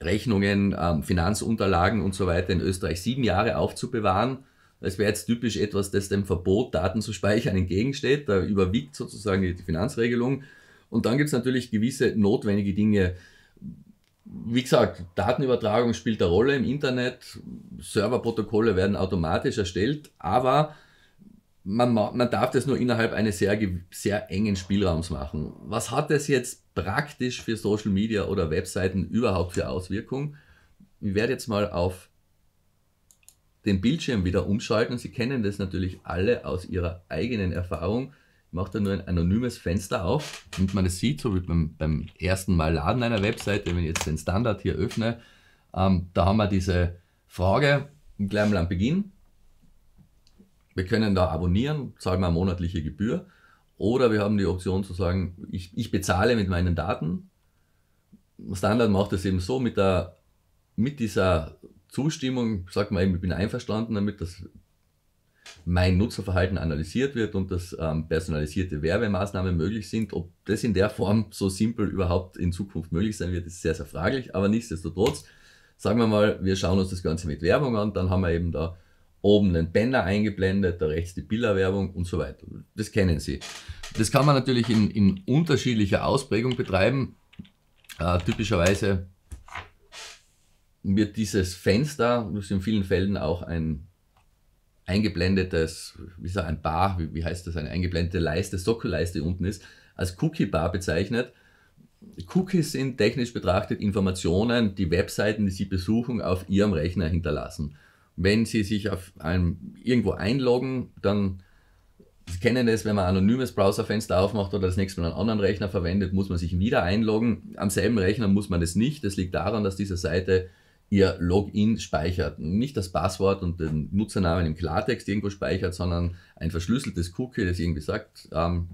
Rechnungen, ähm, Finanzunterlagen und so weiter in Österreich sieben Jahre aufzubewahren. Das wäre jetzt typisch etwas, das dem Verbot, Daten zu speichern, entgegensteht. Da überwiegt sozusagen die Finanzregelung. Und dann gibt es natürlich gewisse notwendige Dinge, wie gesagt, Datenübertragung spielt eine Rolle im Internet, Serverprotokolle werden automatisch erstellt, aber man, man darf das nur innerhalb eines sehr, sehr engen Spielraums machen. Was hat das jetzt praktisch für Social Media oder Webseiten überhaupt für Auswirkungen? Ich werde jetzt mal auf den Bildschirm wieder umschalten. Sie kennen das natürlich alle aus Ihrer eigenen Erfahrung macht er nur ein anonymes Fenster auf und man es sieht, so wie beim, beim ersten Mal laden einer Webseite, wenn ich jetzt den Standard hier öffne, ähm, da haben wir diese Frage, gleich mal am Beginn. Wir können da abonnieren, zahlen wir eine monatliche Gebühr oder wir haben die Option zu sagen, ich, ich bezahle mit meinen Daten. Standard macht es eben so mit der mit dieser Zustimmung sagt man eben, ich bin einverstanden damit, dass mein Nutzerverhalten analysiert wird und dass ähm, personalisierte Werbemaßnahmen möglich sind. Ob das in der Form so simpel überhaupt in Zukunft möglich sein wird, ist sehr, sehr fraglich. Aber nichtsdestotrotz, sagen wir mal, wir schauen uns das Ganze mit Werbung an, dann haben wir eben da oben einen Banner eingeblendet, da rechts die Bilderwerbung und so weiter. Das kennen Sie. Das kann man natürlich in, in unterschiedlicher Ausprägung betreiben. Äh, typischerweise wird dieses Fenster, das ist in vielen Fällen auch ein eingeblendetes, wie ist er, ein Bar, wie, wie heißt das, eine eingeblendete Leiste, Sockelleiste unten ist, als Cookie-Bar bezeichnet. Cookies sind technisch betrachtet Informationen, die Webseiten, die Sie besuchen, auf Ihrem Rechner hinterlassen. Wenn Sie sich auf einem, irgendwo einloggen, dann Sie kennen es, wenn man ein anonymes Browserfenster aufmacht oder das nächste Mal einen anderen Rechner verwendet, muss man sich wieder einloggen. Am selben Rechner muss man das nicht. Das liegt daran, dass diese Seite ihr Login speichert. Nicht das Passwort und den Nutzernamen im Klartext irgendwo speichert, sondern ein verschlüsseltes Cookie, das irgendwie sagt, ähm,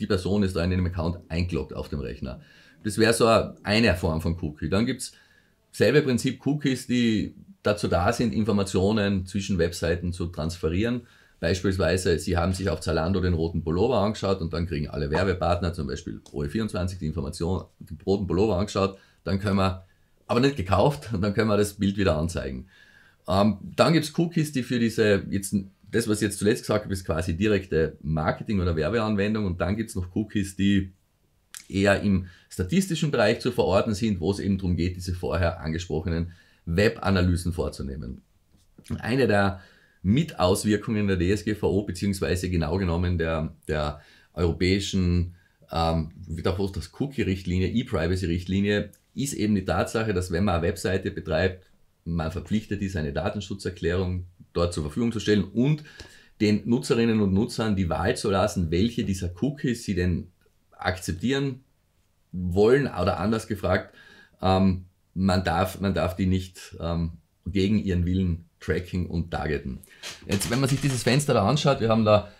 die Person ist da in dem Account eingeloggt auf dem Rechner. Das wäre so eine Form von Cookie. Dann gibt es selbe Prinzip Cookies, die dazu da sind, Informationen zwischen Webseiten zu transferieren. Beispielsweise, Sie haben sich auf Zalando den roten Pullover angeschaut und dann kriegen alle Werbepartner, zum Beispiel OE24, die Information, den roten Pullover angeschaut, dann können wir aber nicht gekauft und dann können wir das Bild wieder anzeigen. Ähm, dann gibt es Cookies, die für diese, jetzt, das was ich jetzt zuletzt gesagt habe, ist quasi direkte Marketing- oder Werbeanwendung und dann gibt es noch Cookies, die eher im statistischen Bereich zu verorten sind, wo es eben darum geht, diese vorher angesprochenen Web-Analysen vorzunehmen. Eine der Mitauswirkungen der DSGVO, beziehungsweise genau genommen der, der europäischen, ähm, wie das Cookie-Richtlinie, E-Privacy-Richtlinie, ist eben die Tatsache, dass wenn man eine Webseite betreibt, man verpflichtet ist, eine Datenschutzerklärung dort zur Verfügung zu stellen und den Nutzerinnen und Nutzern die Wahl zu lassen, welche dieser Cookies sie denn akzeptieren wollen oder anders gefragt, ähm, man, darf, man darf die nicht ähm, gegen ihren Willen tracken und targeten. Jetzt, wenn man sich dieses Fenster da anschaut, wir haben da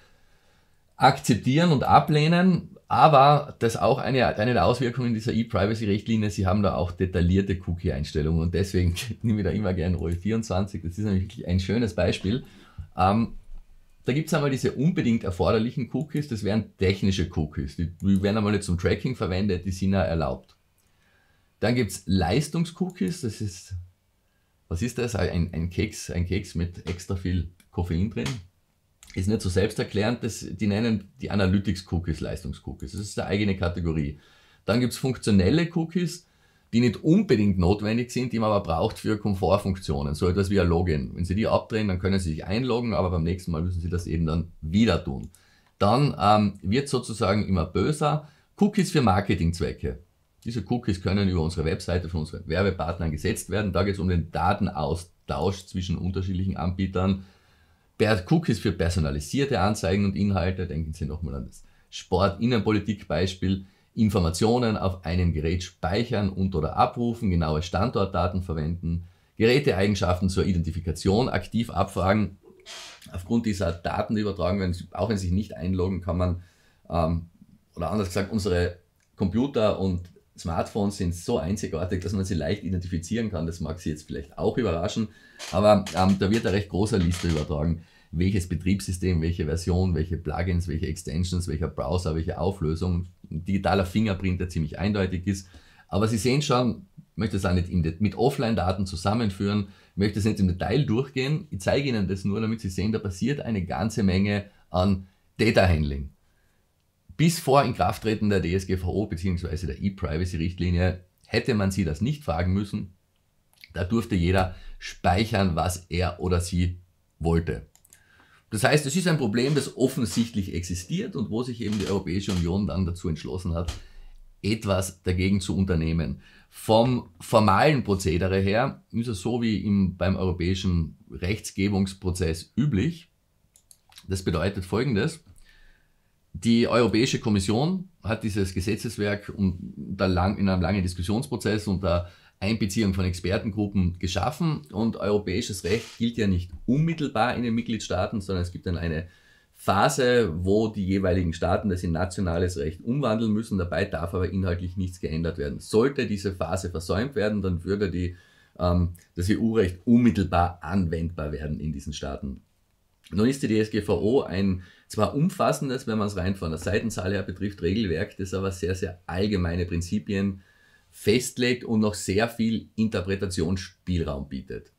akzeptieren und ablehnen. Aber das ist auch eine, eine der Auswirkungen dieser E-Privacy-Richtlinie. Sie haben da auch detaillierte Cookie-Einstellungen und deswegen nehme ich da immer gerne Roll 24. Das ist nämlich ein schönes Beispiel. Ähm, da gibt es einmal diese unbedingt erforderlichen Cookies. Das wären technische Cookies. Die, die werden einmal nicht zum Tracking verwendet, die sind ja erlaubt. Dann gibt es Leistungscookies. Das ist, was ist das? Ein, ein Keks, ein Keks mit extra viel Koffein drin ist nicht so selbsterklärend, das, die nennen die Analytics-Cookies Leistungscookies. Das ist eine eigene Kategorie. Dann gibt es funktionelle Cookies, die nicht unbedingt notwendig sind, die man aber braucht für Komfortfunktionen, so etwas wie ein Login. Wenn Sie die abdrehen, dann können Sie sich einloggen, aber beim nächsten Mal müssen Sie das eben dann wieder tun. Dann ähm, wird sozusagen immer böser. Cookies für Marketingzwecke. Diese Cookies können über unsere Webseite von unseren Werbepartnern gesetzt werden. Da geht es um den Datenaustausch zwischen unterschiedlichen Anbietern Cookies für personalisierte Anzeigen und Inhalte, denken Sie nochmal an das Sport-Innenpolitik-Beispiel, Informationen auf einem Gerät speichern und oder abrufen, genaue Standortdaten verwenden, Geräteeigenschaften zur Identifikation aktiv abfragen. Aufgrund dieser Daten, die übertragen werden, auch wenn Sie sich nicht einloggen, kann man, ähm, oder anders gesagt, unsere Computer und Smartphones sind so einzigartig, dass man sie leicht identifizieren kann. Das mag Sie jetzt vielleicht auch überraschen, aber ähm, da wird eine recht große Liste übertragen, welches Betriebssystem, welche Version, welche Plugins, welche Extensions, welcher Browser, welche Auflösung. Ein digitaler Fingerprint, der ziemlich eindeutig ist. Aber Sie sehen schon, ich möchte es auch nicht mit Offline-Daten zusammenführen, ich möchte es nicht im Detail durchgehen. Ich zeige Ihnen das nur, damit Sie sehen, da passiert eine ganze Menge an Data Handling. Bis vor Inkrafttreten der DSGVO bzw. der E-Privacy-Richtlinie hätte man sie das nicht fragen müssen. Da durfte jeder speichern, was er oder sie wollte. Das heißt, es ist ein Problem, das offensichtlich existiert und wo sich eben die Europäische Union dann dazu entschlossen hat, etwas dagegen zu unternehmen. Vom formalen Prozedere her ist es so wie im, beim europäischen Rechtsgebungsprozess üblich. Das bedeutet folgendes. Die Europäische Kommission hat dieses Gesetzeswerk unter lang, in einem langen Diskussionsprozess unter Einbeziehung von Expertengruppen geschaffen und europäisches Recht gilt ja nicht unmittelbar in den Mitgliedstaaten, sondern es gibt dann eine Phase, wo die jeweiligen Staaten das in nationales Recht umwandeln müssen. Dabei darf aber inhaltlich nichts geändert werden. Sollte diese Phase versäumt werden, dann würde die, ähm, das EU-Recht unmittelbar anwendbar werden in diesen Staaten. Nun ist die DSGVO ein zwar umfassendes, wenn man es rein von der Seitenzahl her betrifft, Regelwerk, das aber sehr, sehr allgemeine Prinzipien festlegt und noch sehr viel Interpretationsspielraum bietet.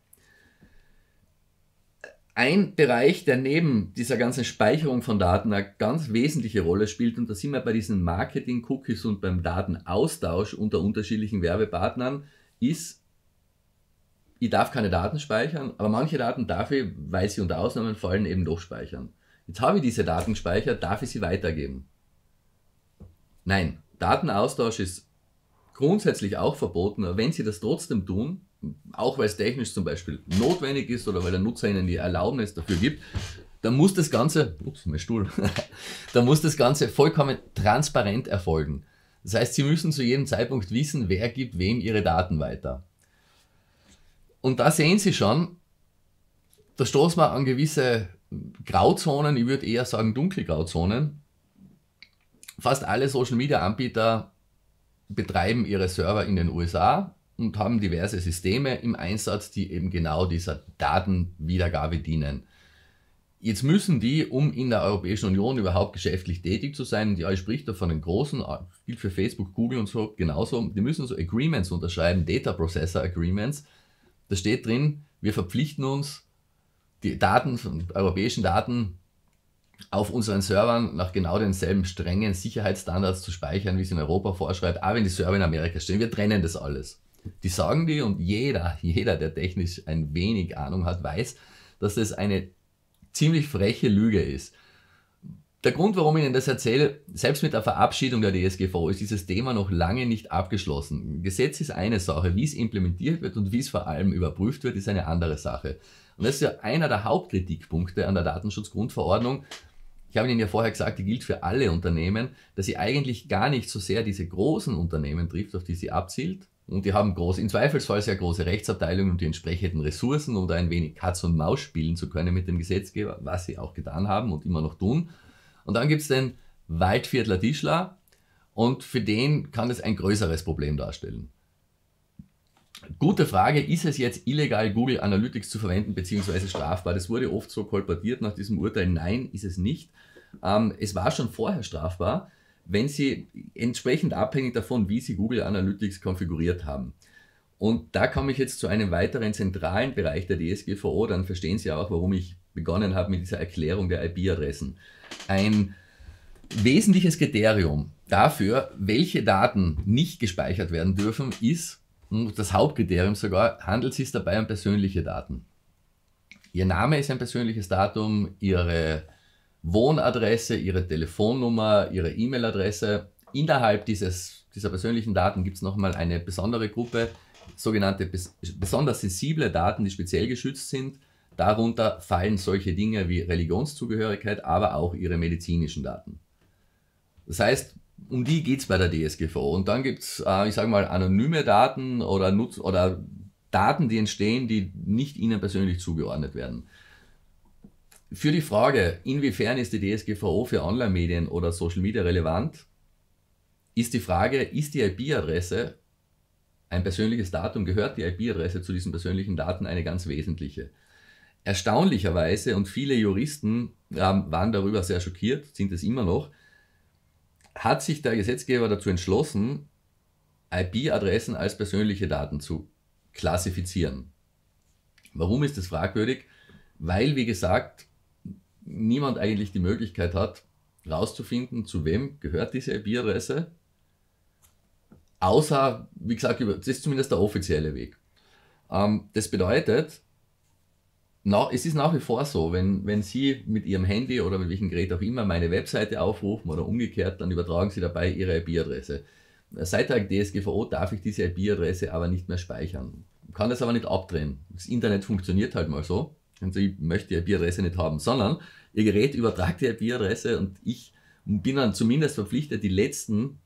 Ein Bereich, der neben dieser ganzen Speicherung von Daten eine ganz wesentliche Rolle spielt, und da sind wir bei diesen Marketing-Cookies und beim Datenaustausch unter unterschiedlichen Werbepartnern, ist, ich darf keine Daten speichern, aber manche Daten darf ich, weil sie unter Ausnahmen fallen, eben doch speichern. Jetzt habe ich diese Daten gespeichert, darf ich sie weitergeben? Nein, Datenaustausch ist grundsätzlich auch verboten, aber wenn Sie das trotzdem tun, auch weil es technisch zum Beispiel notwendig ist oder weil der Nutzer Ihnen die Erlaubnis dafür gibt, dann muss das Ganze, ups, mein Stuhl, dann muss das Ganze vollkommen transparent erfolgen. Das heißt, Sie müssen zu jedem Zeitpunkt wissen, wer gibt wem Ihre Daten weiter. Und da sehen Sie schon, da stoßen wir an gewisse Grauzonen, ich würde eher sagen Dunkelgrauzonen. Fast alle Social Media Anbieter betreiben ihre Server in den USA und haben diverse Systeme im Einsatz, die eben genau dieser Datenwiedergabe dienen. Jetzt müssen die, um in der Europäischen Union überhaupt geschäftlich tätig zu sein, die spricht da von den großen, ah, gilt für Facebook, Google und so genauso, die müssen so Agreements unterschreiben, Data Processor Agreements. Da steht drin, wir verpflichten uns, die Daten europäischen Daten auf unseren Servern nach genau denselben strengen Sicherheitsstandards zu speichern, wie es in Europa vorschreibt, auch wenn die Server in Amerika stehen. Wir trennen das alles. Die sagen die und jeder, jeder, der technisch ein wenig Ahnung hat, weiß, dass das eine ziemlich freche Lüge ist. Der Grund, warum ich Ihnen das erzähle, selbst mit der Verabschiedung der DSGVO ist dieses Thema noch lange nicht abgeschlossen. Gesetz ist eine Sache, wie es implementiert wird und wie es vor allem überprüft wird, ist eine andere Sache. Und das ist ja einer der Hauptkritikpunkte an der Datenschutzgrundverordnung. Ich habe Ihnen ja vorher gesagt, die gilt für alle Unternehmen, dass sie eigentlich gar nicht so sehr diese großen Unternehmen trifft, auf die sie abzielt. Und die haben groß, im Zweifelsfall sehr große Rechtsabteilungen und die entsprechenden Ressourcen, um da ein wenig Katz und Maus spielen zu können mit dem Gesetzgeber, was sie auch getan haben und immer noch tun. Und dann gibt es den Waldviertler Tischler und für den kann das ein größeres Problem darstellen. Gute Frage, ist es jetzt illegal, Google Analytics zu verwenden beziehungsweise strafbar? Das wurde oft so kolportiert nach diesem Urteil. Nein, ist es nicht. Ähm, es war schon vorher strafbar, wenn Sie entsprechend abhängig davon, wie Sie Google Analytics konfiguriert haben. Und da komme ich jetzt zu einem weiteren zentralen Bereich der DSGVO. Dann verstehen Sie auch, warum ich begonnen habe mit dieser Erklärung der IP-Adressen. Ein wesentliches Kriterium dafür, welche Daten nicht gespeichert werden dürfen, ist, und das Hauptkriterium sogar, handelt es sich dabei um persönliche Daten. Ihr Name ist ein persönliches Datum, Ihre Wohnadresse, Ihre Telefonnummer, Ihre E-Mail-Adresse. Innerhalb dieses, dieser persönlichen Daten gibt es nochmal eine besondere Gruppe, sogenannte bes besonders sensible Daten, die speziell geschützt sind. Darunter fallen solche Dinge wie Religionszugehörigkeit, aber auch Ihre medizinischen Daten. Das heißt, um die geht es bei der DSGVO. Und dann gibt es, äh, ich sage mal, anonyme Daten oder, Nutz oder Daten, die entstehen, die nicht Ihnen persönlich zugeordnet werden. Für die Frage, inwiefern ist die DSGVO für Online-Medien oder Social Media relevant, ist die Frage, ist die IP-Adresse ein persönliches Datum, gehört die IP-Adresse zu diesen persönlichen Daten eine ganz wesentliche. Erstaunlicherweise, und viele Juristen ähm, waren darüber sehr schockiert, sind es immer noch, hat sich der Gesetzgeber dazu entschlossen, IP-Adressen als persönliche Daten zu klassifizieren. Warum ist das fragwürdig? Weil, wie gesagt, niemand eigentlich die Möglichkeit hat, rauszufinden, zu wem gehört diese IP-Adresse. Außer, wie gesagt, das ist zumindest der offizielle Weg. Ähm, das bedeutet, na, es ist nach wie vor so, wenn, wenn Sie mit Ihrem Handy oder mit welchem Gerät auch immer meine Webseite aufrufen oder umgekehrt, dann übertragen Sie dabei Ihre IP-Adresse. Seit der DSGVO darf ich diese IP-Adresse aber nicht mehr speichern. Kann das aber nicht abdrehen. Das Internet funktioniert halt mal so. Und ich möchte die IP-Adresse nicht haben, sondern Ihr Gerät übertragt die IP-Adresse und ich bin dann zumindest verpflichtet, die letzten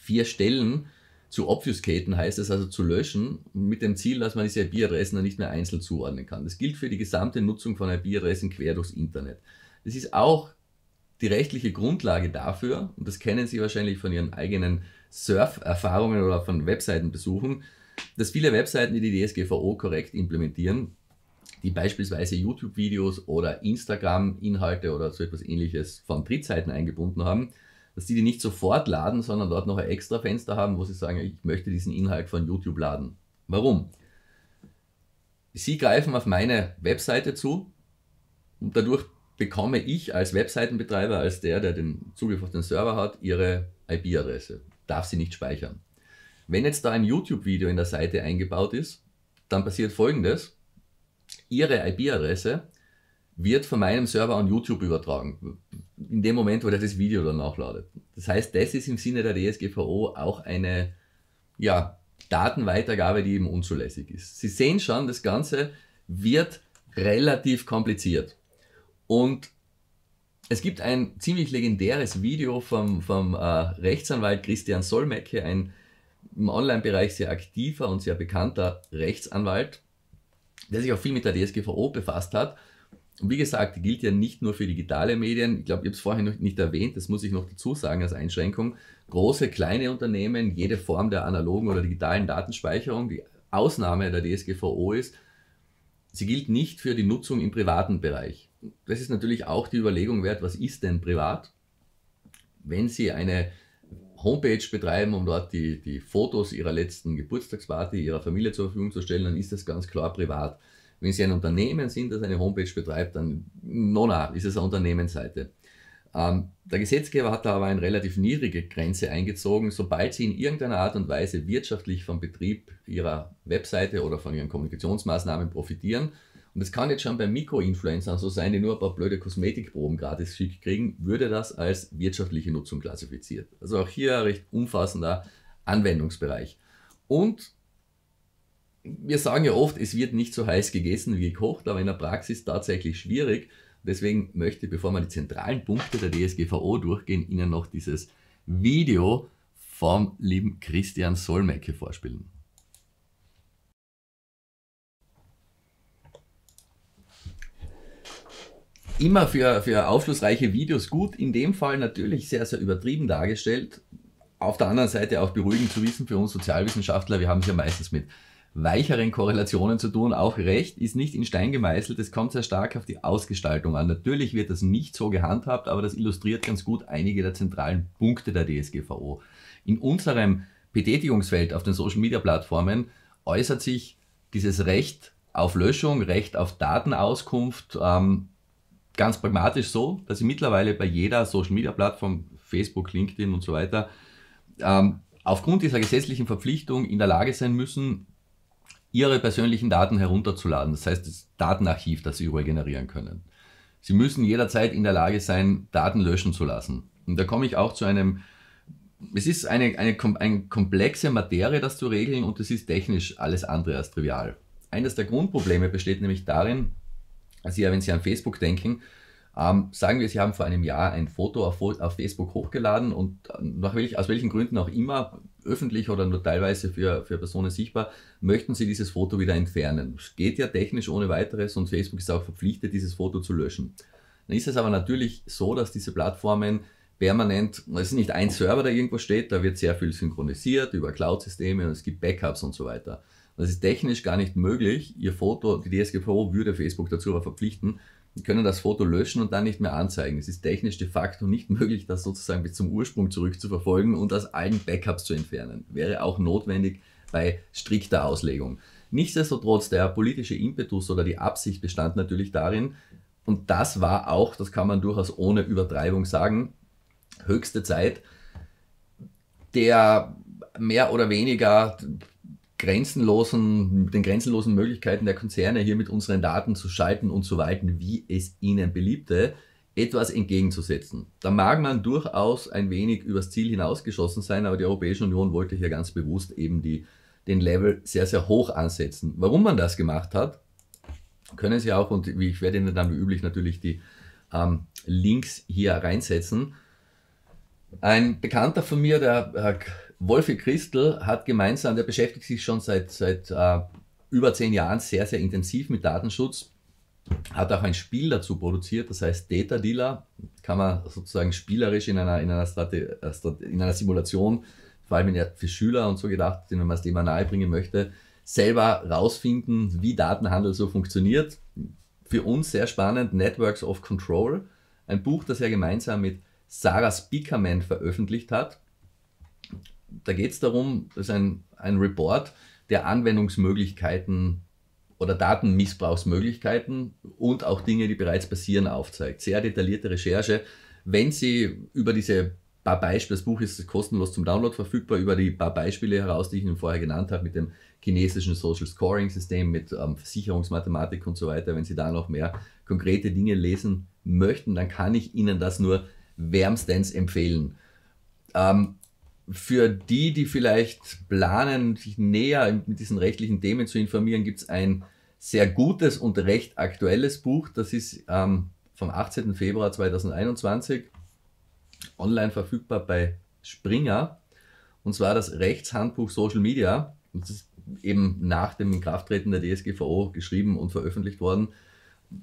vier Stellen zu obfuscaten heißt es also zu löschen, mit dem Ziel, dass man diese IP-Adressen dann nicht mehr einzeln zuordnen kann. Das gilt für die gesamte Nutzung von IP-Adressen quer durchs Internet. Das ist auch die rechtliche Grundlage dafür, und das kennen Sie wahrscheinlich von Ihren eigenen Surf-Erfahrungen oder von Webseitenbesuchen, dass viele Webseiten, die die DSGVO korrekt implementieren, die beispielsweise YouTube-Videos oder Instagram-Inhalte oder so etwas ähnliches von Drittseiten eingebunden haben, dass die die nicht sofort laden, sondern dort noch ein extra Fenster haben, wo sie sagen, ich möchte diesen Inhalt von YouTube laden. Warum? Sie greifen auf meine Webseite zu und dadurch bekomme ich als Webseitenbetreiber, als der, der den Zugriff auf den Server hat, ihre IP-Adresse. Darf sie nicht speichern. Wenn jetzt da ein YouTube-Video in der Seite eingebaut ist, dann passiert folgendes. Ihre IP-Adresse wird von meinem Server an YouTube übertragen in dem Moment, wo er das Video dann nachladet. Das heißt, das ist im Sinne der DSGVO auch eine ja, Datenweitergabe, die eben unzulässig ist. Sie sehen schon, das Ganze wird relativ kompliziert. Und es gibt ein ziemlich legendäres Video vom, vom äh, Rechtsanwalt Christian Solmecke, ein im Online-Bereich sehr aktiver und sehr bekannter Rechtsanwalt, der sich auch viel mit der DSGVO befasst hat und wie gesagt, gilt ja nicht nur für digitale Medien. Ich glaube, ich habe es vorhin noch nicht erwähnt, das muss ich noch dazu sagen als Einschränkung. Große, kleine Unternehmen, jede Form der analogen oder digitalen Datenspeicherung, die Ausnahme der DSGVO ist, sie gilt nicht für die Nutzung im privaten Bereich. Das ist natürlich auch die Überlegung wert, was ist denn privat? Wenn Sie eine Homepage betreiben, um dort die, die Fotos Ihrer letzten Geburtstagsparty, Ihrer Familie zur Verfügung zu stellen, dann ist das ganz klar privat. Wenn Sie ein Unternehmen sind, das eine Homepage betreibt, dann nona ist es eine Unternehmensseite. Ähm, der Gesetzgeber hat da aber eine relativ niedrige Grenze eingezogen. Sobald Sie in irgendeiner Art und Weise wirtschaftlich vom Betrieb Ihrer Webseite oder von Ihren Kommunikationsmaßnahmen profitieren, und das kann jetzt schon bei Mikroinfluencern so sein, die nur ein paar blöde Kosmetikproben gratis schick kriegen, würde das als wirtschaftliche Nutzung klassifiziert. Also auch hier ein recht umfassender Anwendungsbereich. Und wir sagen ja oft, es wird nicht so heiß gegessen wie gekocht, aber in der Praxis tatsächlich schwierig. Deswegen möchte ich, bevor wir die zentralen Punkte der DSGVO durchgehen, Ihnen noch dieses Video vom lieben Christian Solmecke vorspielen. Immer für, für aufschlussreiche Videos gut, in dem Fall natürlich sehr, sehr übertrieben dargestellt. Auf der anderen Seite auch beruhigend zu wissen für uns Sozialwissenschaftler, wir haben es ja meistens mit weicheren Korrelationen zu tun. Auch Recht ist nicht in Stein gemeißelt. Es kommt sehr stark auf die Ausgestaltung an. Natürlich wird das nicht so gehandhabt, aber das illustriert ganz gut einige der zentralen Punkte der DSGVO. In unserem Betätigungsfeld auf den Social Media Plattformen äußert sich dieses Recht auf Löschung, Recht auf Datenauskunft ähm, ganz pragmatisch so, dass ich mittlerweile bei jeder Social Media Plattform, Facebook, LinkedIn und so weiter, ähm, aufgrund dieser gesetzlichen Verpflichtung in der Lage sein müssen, ihre persönlichen Daten herunterzuladen. Das heißt, das Datenarchiv, das sie überall generieren können. Sie müssen jederzeit in der Lage sein, Daten löschen zu lassen. Und da komme ich auch zu einem, es ist eine, eine, eine komplexe Materie, das zu regeln und es ist technisch alles andere als trivial. Eines der Grundprobleme besteht nämlich darin, also ja, wenn Sie an Facebook denken, ähm, sagen wir, Sie haben vor einem Jahr ein Foto auf, auf Facebook hochgeladen und ähm, nach welch, aus welchen Gründen auch immer, öffentlich oder nur teilweise für, für Personen sichtbar, möchten Sie dieses Foto wieder entfernen. Es Geht ja technisch ohne weiteres und Facebook ist auch verpflichtet, dieses Foto zu löschen. Dann ist es aber natürlich so, dass diese Plattformen permanent, es ist nicht ein Server, der irgendwo steht, da wird sehr viel synchronisiert über Cloud-Systeme und es gibt Backups und so weiter. Das ist technisch gar nicht möglich. Ihr Foto, die DSGVO würde Facebook dazu aber verpflichten, die können das Foto löschen und dann nicht mehr anzeigen. Es ist technisch de facto nicht möglich, das sozusagen bis zum Ursprung zurückzuverfolgen und aus allen Backups zu entfernen. Wäre auch notwendig bei strikter Auslegung. Nichtsdestotrotz, der politische Impetus oder die Absicht bestand natürlich darin, und das war auch, das kann man durchaus ohne Übertreibung sagen, höchste Zeit, der mehr oder weniger grenzenlosen, mit den grenzenlosen Möglichkeiten der Konzerne hier mit unseren Daten zu schalten und zu walten, wie es ihnen beliebte, etwas entgegenzusetzen. Da mag man durchaus ein wenig übers Ziel hinausgeschossen sein, aber die Europäische Union wollte hier ganz bewusst eben die, den Level sehr, sehr hoch ansetzen. Warum man das gemacht hat, können Sie auch, und ich werde Ihnen dann wie üblich natürlich die ähm, Links hier reinsetzen. Ein Bekannter von mir, der äh, Wolfi Christel hat gemeinsam, der beschäftigt sich schon seit, seit äh, über zehn Jahren sehr, sehr intensiv mit Datenschutz, hat auch ein Spiel dazu produziert, das heißt Data Dealer, kann man sozusagen spielerisch in einer, in einer, Strate, äh, in einer Simulation, vor allem für Schüler und so gedacht, denen man das Thema nahebringen möchte, selber rausfinden, wie Datenhandel so funktioniert. Für uns sehr spannend, Networks of Control, ein Buch, das er gemeinsam mit Sarah Speakerman veröffentlicht hat da geht es darum, das ist ein, ein Report, der Anwendungsmöglichkeiten oder Datenmissbrauchsmöglichkeiten und auch Dinge, die bereits passieren, aufzeigt. Sehr detaillierte Recherche. Wenn Sie über diese paar Beispiele, das Buch ist kostenlos zum Download verfügbar, über die paar Beispiele heraus, die ich Ihnen vorher genannt habe, mit dem chinesischen Social Scoring System, mit ähm, Versicherungsmathematik und so weiter. Wenn Sie da noch mehr konkrete Dinge lesen möchten, dann kann ich Ihnen das nur wärmstens empfehlen. Ähm, für die, die vielleicht planen, sich näher mit diesen rechtlichen Themen zu informieren, gibt es ein sehr gutes und recht aktuelles Buch. Das ist ähm, vom 18. Februar 2021 online verfügbar bei Springer. Und zwar das Rechtshandbuch Social Media. Das ist eben nach dem Inkrafttreten der DSGVO geschrieben und veröffentlicht worden.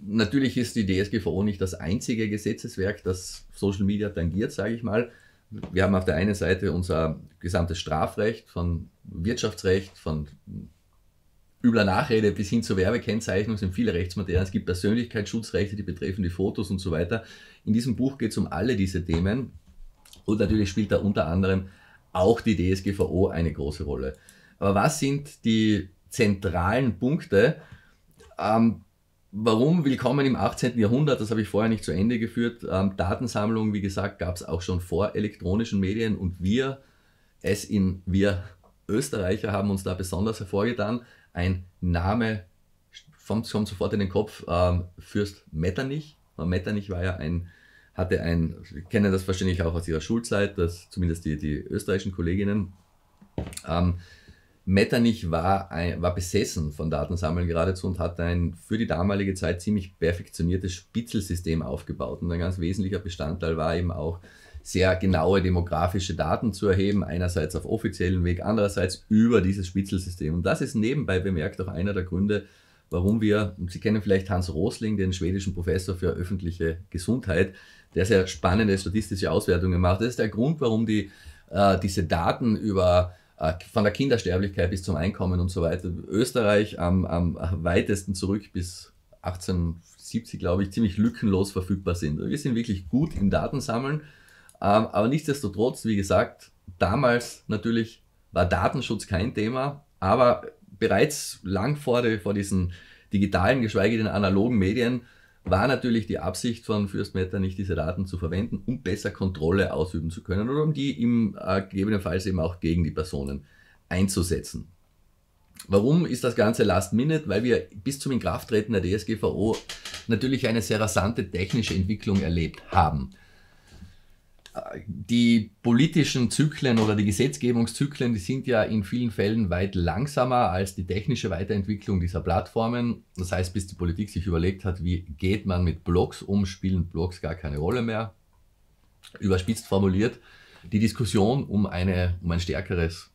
Natürlich ist die DSGVO nicht das einzige Gesetzeswerk, das Social Media tangiert, sage ich mal wir haben auf der einen Seite unser gesamtes Strafrecht von Wirtschaftsrecht, von übler Nachrede bis hin zur Werbekennzeichnung sind viele Rechtsmaterialien, Es gibt Persönlichkeitsschutzrechte, die betreffen die Fotos und so weiter. In diesem Buch geht es um alle diese Themen. Und natürlich spielt da unter anderem auch die DSGVO eine große Rolle. Aber was sind die zentralen Punkte? Ähm, Warum willkommen im 18. Jahrhundert? Das habe ich vorher nicht zu Ende geführt. Ähm, Datensammlung, wie gesagt, gab es auch schon vor elektronischen Medien und wir, es in wir Österreicher, haben uns da besonders hervorgetan. Ein Name kommt, kommt sofort in den Kopf: ähm, Fürst Metternich. Metternich war ja ein, hatte ein, kennen das wahrscheinlich auch aus ihrer Schulzeit, dass zumindest die, die österreichischen Kolleginnen. Ähm, Metternich war, ein, war besessen von Datensammeln geradezu und hat ein für die damalige Zeit ziemlich perfektioniertes Spitzelsystem aufgebaut. Und ein ganz wesentlicher Bestandteil war eben auch, sehr genaue demografische Daten zu erheben, einerseits auf offiziellen Weg, andererseits über dieses Spitzelsystem. Und das ist nebenbei bemerkt auch einer der Gründe, warum wir, und Sie kennen vielleicht Hans Rosling, den schwedischen Professor für öffentliche Gesundheit, der sehr spannende statistische Auswertungen macht. Das ist der Grund, warum die, äh, diese Daten über äh, von der Kindersterblichkeit bis zum Einkommen und so weiter. Österreich am, am weitesten zurück bis 1870, glaube ich, ziemlich lückenlos verfügbar sind. Wir sind wirklich gut im Datensammeln, ähm, aber nichtsdestotrotz, wie gesagt, damals natürlich war Datenschutz kein Thema, aber bereits lang vor, die, vor diesen digitalen, geschweige denn analogen Medien, war natürlich die Absicht von Fürst Meta nicht diese Daten zu verwenden, um besser Kontrolle ausüben zu können oder um die im, äh, gegebenenfalls eben auch gegen die Personen einzusetzen. Warum ist das Ganze Last Minute? Weil wir bis zum Inkrafttreten der DSGVO natürlich eine sehr rasante technische Entwicklung erlebt haben die politischen Zyklen oder die Gesetzgebungszyklen, die sind ja in vielen Fällen weit langsamer als die technische Weiterentwicklung dieser Plattformen. Das heißt, bis die Politik sich überlegt hat, wie geht man mit Blogs um, spielen Blogs gar keine Rolle mehr. Überspitzt formuliert, die Diskussion um, eine, um ein stärkeres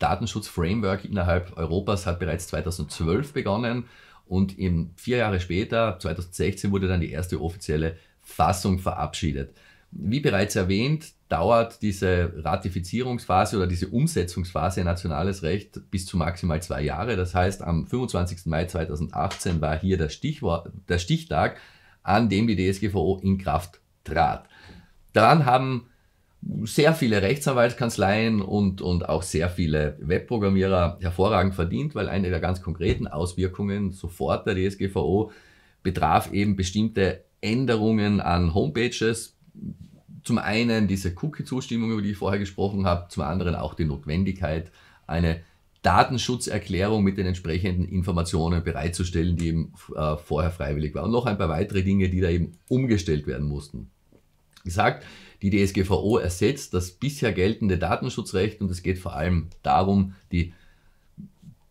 Datenschutzframework innerhalb Europas hat bereits 2012 begonnen und vier Jahre später, 2016, wurde dann die erste offizielle Fassung verabschiedet. Wie bereits erwähnt, dauert diese Ratifizierungsphase oder diese Umsetzungsphase in nationales Recht bis zu maximal zwei Jahre. Das heißt, am 25. Mai 2018 war hier der, Stichwort, der Stichtag, an dem die DSGVO in Kraft trat. Daran haben sehr viele Rechtsanwaltskanzleien und, und auch sehr viele Webprogrammierer hervorragend verdient, weil eine der ganz konkreten Auswirkungen sofort der DSGVO betraf eben bestimmte Änderungen an Homepages, zum einen diese Cookie-Zustimmung, über die ich vorher gesprochen habe, zum anderen auch die Notwendigkeit, eine Datenschutzerklärung mit den entsprechenden Informationen bereitzustellen, die eben äh, vorher freiwillig war. Und noch ein paar weitere Dinge, die da eben umgestellt werden mussten. Wie Gesagt, die DSGVO ersetzt das bisher geltende Datenschutzrecht und es geht vor allem darum, die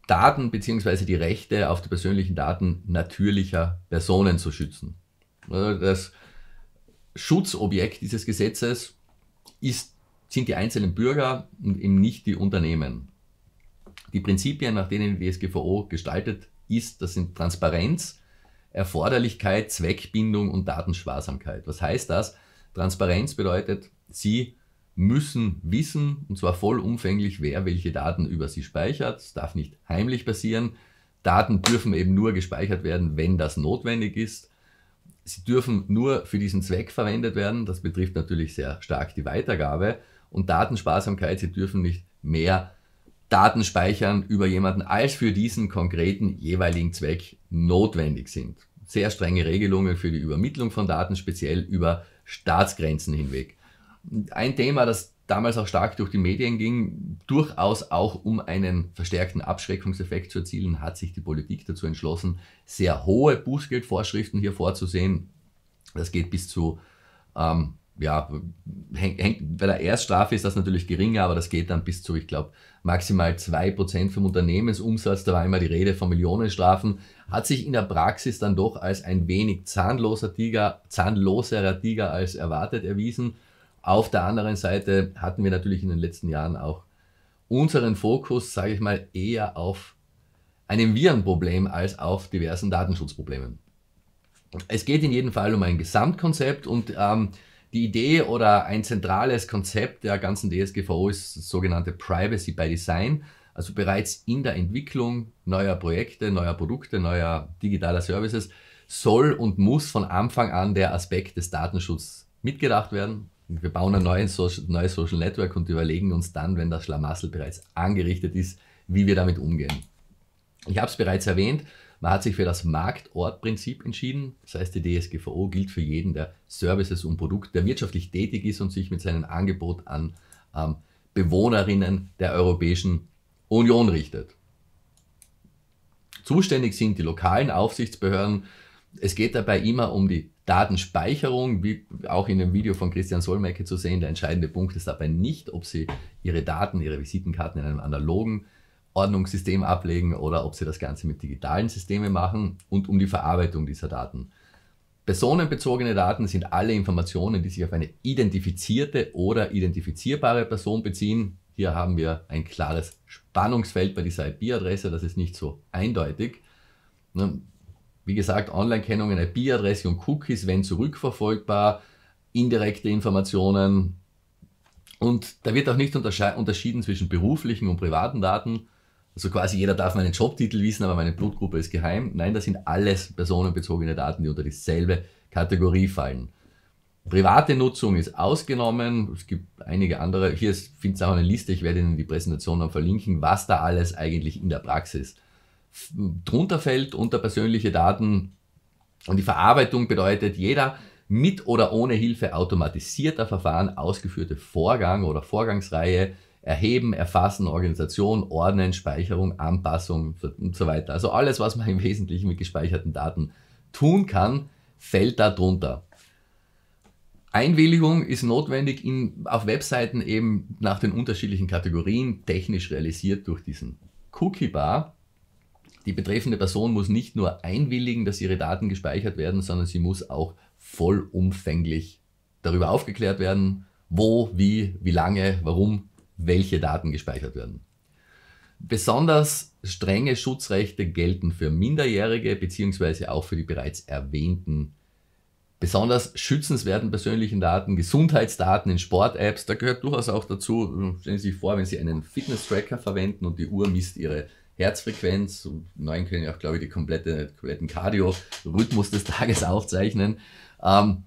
Daten bzw. die Rechte auf die persönlichen Daten natürlicher Personen zu schützen. Äh, das ist Schutzobjekt dieses Gesetzes ist, sind die einzelnen Bürger und eben nicht die Unternehmen. Die Prinzipien, nach denen die DSGVO gestaltet ist, das sind Transparenz, Erforderlichkeit, Zweckbindung und Datensparsamkeit. Was heißt das? Transparenz bedeutet, Sie müssen wissen, und zwar vollumfänglich, wer welche Daten über Sie speichert. Es darf nicht heimlich passieren. Daten dürfen eben nur gespeichert werden, wenn das notwendig ist sie dürfen nur für diesen Zweck verwendet werden. Das betrifft natürlich sehr stark die Weitergabe und Datensparsamkeit. Sie dürfen nicht mehr Daten speichern über jemanden, als für diesen konkreten jeweiligen Zweck notwendig sind. Sehr strenge Regelungen für die Übermittlung von Daten, speziell über Staatsgrenzen hinweg. Ein Thema, das damals auch stark durch die Medien ging, durchaus auch um einen verstärkten Abschreckungseffekt zu erzielen, hat sich die Politik dazu entschlossen, sehr hohe Bußgeldvorschriften hier vorzusehen. Das geht bis zu, ähm, ja, hängt, hängt, bei der Erststrafe ist das natürlich geringer, aber das geht dann bis zu, ich glaube, maximal 2% vom Unternehmensumsatz. Da war immer die Rede von Millionenstrafen. Hat sich in der Praxis dann doch als ein wenig zahnloser Tiger, zahnloserer Tiger als erwartet erwiesen. Auf der anderen Seite hatten wir natürlich in den letzten Jahren auch unseren Fokus, sage ich mal, eher auf einem Virenproblem als auf diversen Datenschutzproblemen. Es geht in jedem Fall um ein Gesamtkonzept und ähm, die Idee oder ein zentrales Konzept der ganzen DSGVO ist das sogenannte Privacy by Design. Also bereits in der Entwicklung neuer Projekte, neuer Produkte, neuer digitaler Services soll und muss von Anfang an der Aspekt des Datenschutzes mitgedacht werden wir bauen ein neues Social, neues Social Network und überlegen uns dann, wenn das Schlamassel bereits angerichtet ist, wie wir damit umgehen. Ich habe es bereits erwähnt, man hat sich für das Marktortprinzip entschieden. Das heißt, die DSGVO gilt für jeden, der Services und Produkte, der wirtschaftlich tätig ist und sich mit seinem Angebot an ähm, Bewohnerinnen der Europäischen Union richtet. Zuständig sind die lokalen Aufsichtsbehörden. Es geht dabei immer um die Datenspeicherung, wie auch in dem Video von Christian Solmecke zu sehen, der entscheidende Punkt ist dabei nicht, ob Sie Ihre Daten, Ihre Visitenkarten in einem analogen Ordnungssystem ablegen oder ob Sie das Ganze mit digitalen Systemen machen und um die Verarbeitung dieser Daten. Personenbezogene Daten sind alle Informationen, die sich auf eine identifizierte oder identifizierbare Person beziehen. Hier haben wir ein klares Spannungsfeld bei dieser IP-Adresse, das ist nicht so eindeutig. Wie gesagt, Online-Kennungen, IP-Adresse und Cookies, wenn zurückverfolgbar, indirekte Informationen. Und da wird auch nicht unterschieden zwischen beruflichen und privaten Daten. Also quasi jeder darf meinen Jobtitel wissen, aber meine Blutgruppe ist geheim. Nein, das sind alles personenbezogene Daten, die unter dieselbe Kategorie fallen. Private Nutzung ist ausgenommen. Es gibt einige andere. Hier findet es auch eine Liste. Ich werde Ihnen die Präsentation dann verlinken, was da alles eigentlich in der Praxis ist drunter fällt unter persönliche Daten. Und die Verarbeitung bedeutet jeder mit oder ohne Hilfe automatisierter Verfahren ausgeführte Vorgang oder Vorgangsreihe, Erheben, Erfassen, Organisation, Ordnen, Speicherung, Anpassung und so weiter. Also alles, was man im Wesentlichen mit gespeicherten Daten tun kann, fällt da drunter. Einwilligung ist notwendig in, auf Webseiten eben nach den unterschiedlichen Kategorien, technisch realisiert durch diesen Cookie Bar. Die betreffende Person muss nicht nur einwilligen, dass ihre Daten gespeichert werden, sondern sie muss auch vollumfänglich darüber aufgeklärt werden, wo, wie, wie lange, warum, welche Daten gespeichert werden. Besonders strenge Schutzrechte gelten für Minderjährige bzw. auch für die bereits erwähnten besonders schützenswerten persönlichen Daten, Gesundheitsdaten in Sport-Apps. Da gehört durchaus auch dazu, stellen Sie sich vor, wenn Sie einen Fitness-Tracker verwenden und die Uhr misst Ihre Herzfrequenz, neun können ja auch, glaube ich, die komplette, kompletten Cardio-Rhythmus des Tages aufzeichnen. Ähm,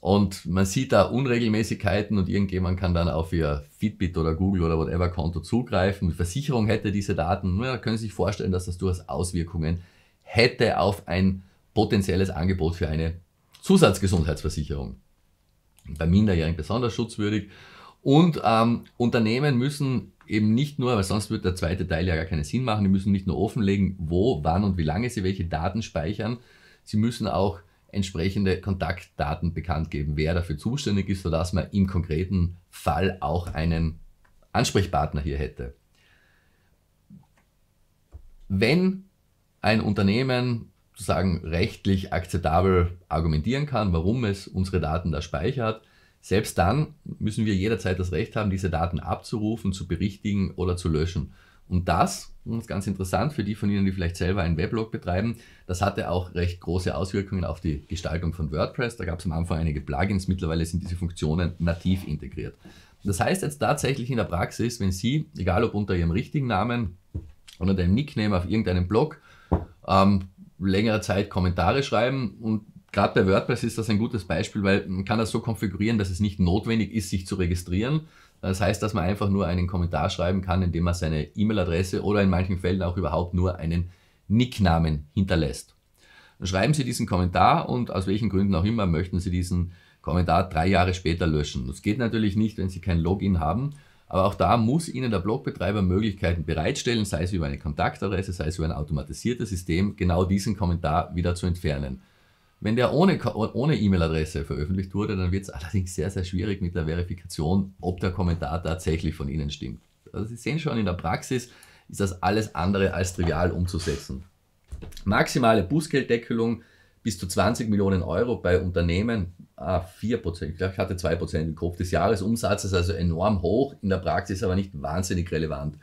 und man sieht da Unregelmäßigkeiten und irgendjemand kann dann auf ihr Fitbit oder Google oder whatever Konto zugreifen. Die Versicherung hätte diese Daten. Ja, können Sie sich vorstellen, dass das durchaus Auswirkungen hätte auf ein potenzielles Angebot für eine Zusatzgesundheitsversicherung. Bei Minderjährigen besonders schutzwürdig. Und ähm, Unternehmen müssen eben nicht nur, weil sonst wird der zweite Teil ja gar keinen Sinn machen. Die müssen nicht nur offenlegen, wo, wann und wie lange sie welche Daten speichern. Sie müssen auch entsprechende Kontaktdaten bekannt geben, wer dafür zuständig ist, sodass man im konkreten Fall auch einen Ansprechpartner hier hätte. Wenn ein Unternehmen sozusagen rechtlich akzeptabel argumentieren kann, warum es unsere Daten da speichert, selbst dann müssen wir jederzeit das Recht haben, diese Daten abzurufen, zu berichtigen oder zu löschen. Und das, und das ist ganz interessant für die von Ihnen, die vielleicht selber einen Weblog betreiben, das hatte auch recht große Auswirkungen auf die Gestaltung von WordPress. Da gab es am Anfang einige Plugins, mittlerweile sind diese Funktionen nativ integriert. Das heißt jetzt tatsächlich in der Praxis, wenn Sie, egal ob unter Ihrem richtigen Namen oder dem Nickname auf irgendeinem Blog, ähm, längere Zeit Kommentare schreiben und Gerade bei WordPress ist das ein gutes Beispiel, weil man kann das so konfigurieren, dass es nicht notwendig ist, sich zu registrieren. Das heißt, dass man einfach nur einen Kommentar schreiben kann, indem man seine E-Mail-Adresse oder in manchen Fällen auch überhaupt nur einen Nicknamen hinterlässt. Dann Schreiben Sie diesen Kommentar und aus welchen Gründen auch immer möchten Sie diesen Kommentar drei Jahre später löschen. Das geht natürlich nicht, wenn Sie kein Login haben, aber auch da muss Ihnen der Blogbetreiber Möglichkeiten bereitstellen, sei es über eine Kontaktadresse, sei es über ein automatisiertes System, genau diesen Kommentar wieder zu entfernen. Wenn der ohne, ohne E-Mail-Adresse veröffentlicht wurde, dann wird es allerdings sehr, sehr schwierig mit der Verifikation, ob der Kommentar tatsächlich von Ihnen stimmt. Also Sie sehen schon, in der Praxis ist das alles andere als trivial umzusetzen. Maximale Bußgelddeckelung bis zu 20 Millionen Euro bei Unternehmen, ah, 4%, ich glaube, ich hatte 2% im Kopf des Jahresumsatzes, also enorm hoch, in der Praxis aber nicht wahnsinnig relevant.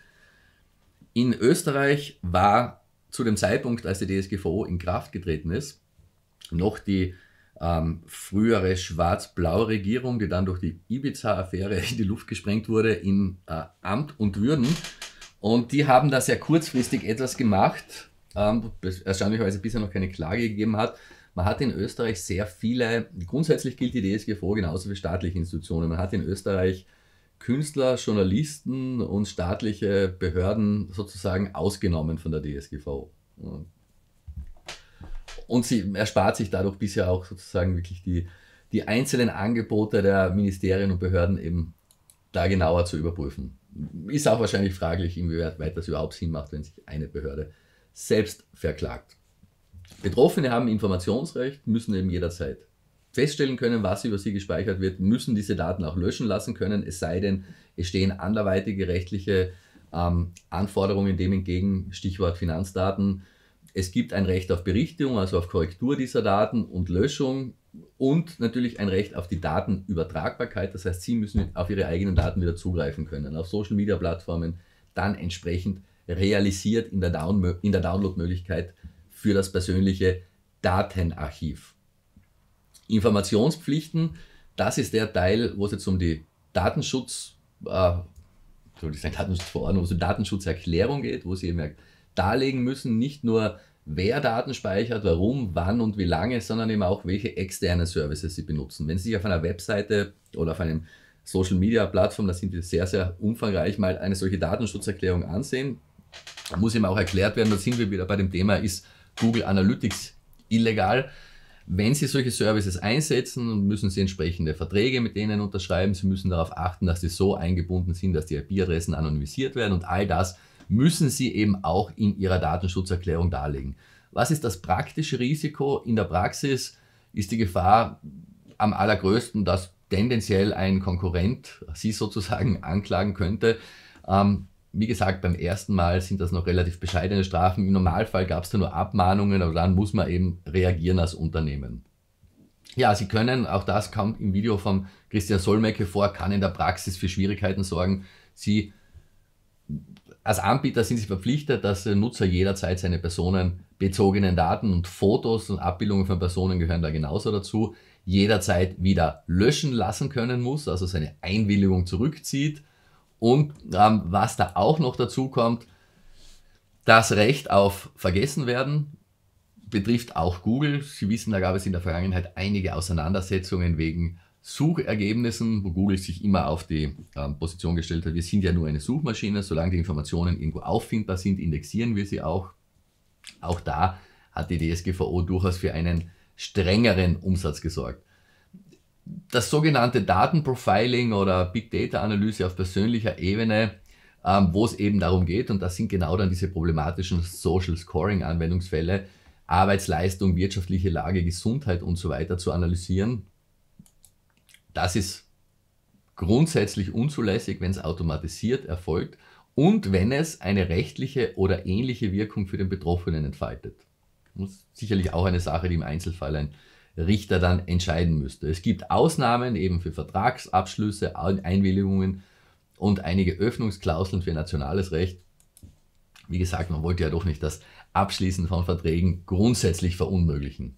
In Österreich war zu dem Zeitpunkt, als die DSGVO in Kraft getreten ist, noch die ähm, frühere schwarz-blaue Regierung, die dann durch die Ibiza-Affäre in die Luft gesprengt wurde, in äh, Amt und Würden. Und die haben da sehr kurzfristig etwas gemacht, ähm, erstaunlicherweise bisher noch keine Klage gegeben hat. Man hat in Österreich sehr viele, grundsätzlich gilt die DSGVO genauso wie staatliche Institutionen. Man hat in Österreich Künstler, Journalisten und staatliche Behörden sozusagen ausgenommen von der DSGVO. Und und sie erspart sich dadurch bisher auch sozusagen wirklich die, die einzelnen Angebote der Ministerien und Behörden eben da genauer zu überprüfen. Ist auch wahrscheinlich fraglich, inwieweit das überhaupt Sinn macht, wenn sich eine Behörde selbst verklagt. Betroffene haben Informationsrecht, müssen eben jederzeit feststellen können, was über sie gespeichert wird, müssen diese Daten auch löschen lassen können, es sei denn, es stehen anderweitige rechtliche ähm, Anforderungen dem entgegen, Stichwort Finanzdaten, es gibt ein Recht auf Berichtigung, also auf Korrektur dieser Daten und Löschung und natürlich ein Recht auf die Datenübertragbarkeit. Das heißt, Sie müssen auf Ihre eigenen Daten wieder zugreifen können, auf Social-Media-Plattformen dann entsprechend realisiert in der, Down in der Download-Möglichkeit für das persönliche Datenarchiv. Informationspflichten, das ist der Teil, wo es jetzt um die Datenschutz, äh, Datenschutzverordnung, also Datenschutzerklärung geht, wo Sie eben darlegen müssen, nicht nur wer Daten speichert, warum, wann und wie lange, sondern eben auch, welche externen Services sie benutzen. Wenn Sie sich auf einer Webseite oder auf einem Social Media Plattform, da sind wir sehr, sehr umfangreich, mal eine solche Datenschutzerklärung ansehen, muss eben auch erklärt werden, da sind wir wieder bei dem Thema, ist Google Analytics illegal? Wenn Sie solche Services einsetzen, müssen Sie entsprechende Verträge mit denen unterschreiben. Sie müssen darauf achten, dass sie so eingebunden sind, dass die IP-Adressen anonymisiert werden und all das müssen sie eben auch in ihrer Datenschutzerklärung darlegen. Was ist das praktische Risiko? In der Praxis ist die Gefahr am allergrößten, dass tendenziell ein Konkurrent sie sozusagen anklagen könnte. Ähm, wie gesagt, beim ersten Mal sind das noch relativ bescheidene Strafen. Im Normalfall gab es da nur Abmahnungen, aber dann muss man eben reagieren als Unternehmen. Ja, Sie können, auch das kommt im Video von Christian Solmecke vor, kann in der Praxis für Schwierigkeiten sorgen. Sie als Anbieter sind Sie verpflichtet, dass der Nutzer jederzeit seine personenbezogenen Daten und Fotos und Abbildungen von Personen gehören da genauso dazu, jederzeit wieder löschen lassen können muss, also seine Einwilligung zurückzieht. Und ähm, was da auch noch dazu kommt, das Recht auf Vergessenwerden betrifft auch Google. Sie wissen, da gab es in der Vergangenheit einige Auseinandersetzungen wegen Suchergebnissen, wo Google sich immer auf die äh, Position gestellt hat, wir sind ja nur eine Suchmaschine, solange die Informationen irgendwo auffindbar sind, indexieren wir sie auch. Auch da hat die DSGVO durchaus für einen strengeren Umsatz gesorgt. Das sogenannte Datenprofiling oder Big Data Analyse auf persönlicher Ebene, ähm, wo es eben darum geht, und das sind genau dann diese problematischen Social Scoring Anwendungsfälle, Arbeitsleistung, wirtschaftliche Lage, Gesundheit und so weiter zu analysieren das ist grundsätzlich unzulässig, wenn es automatisiert erfolgt und wenn es eine rechtliche oder ähnliche Wirkung für den Betroffenen entfaltet. Das ist sicherlich auch eine Sache, die im Einzelfall ein Richter dann entscheiden müsste. Es gibt Ausnahmen eben für Vertragsabschlüsse, Einwilligungen und einige Öffnungsklauseln für nationales Recht. Wie gesagt, man wollte ja doch nicht das Abschließen von Verträgen grundsätzlich verunmöglichen.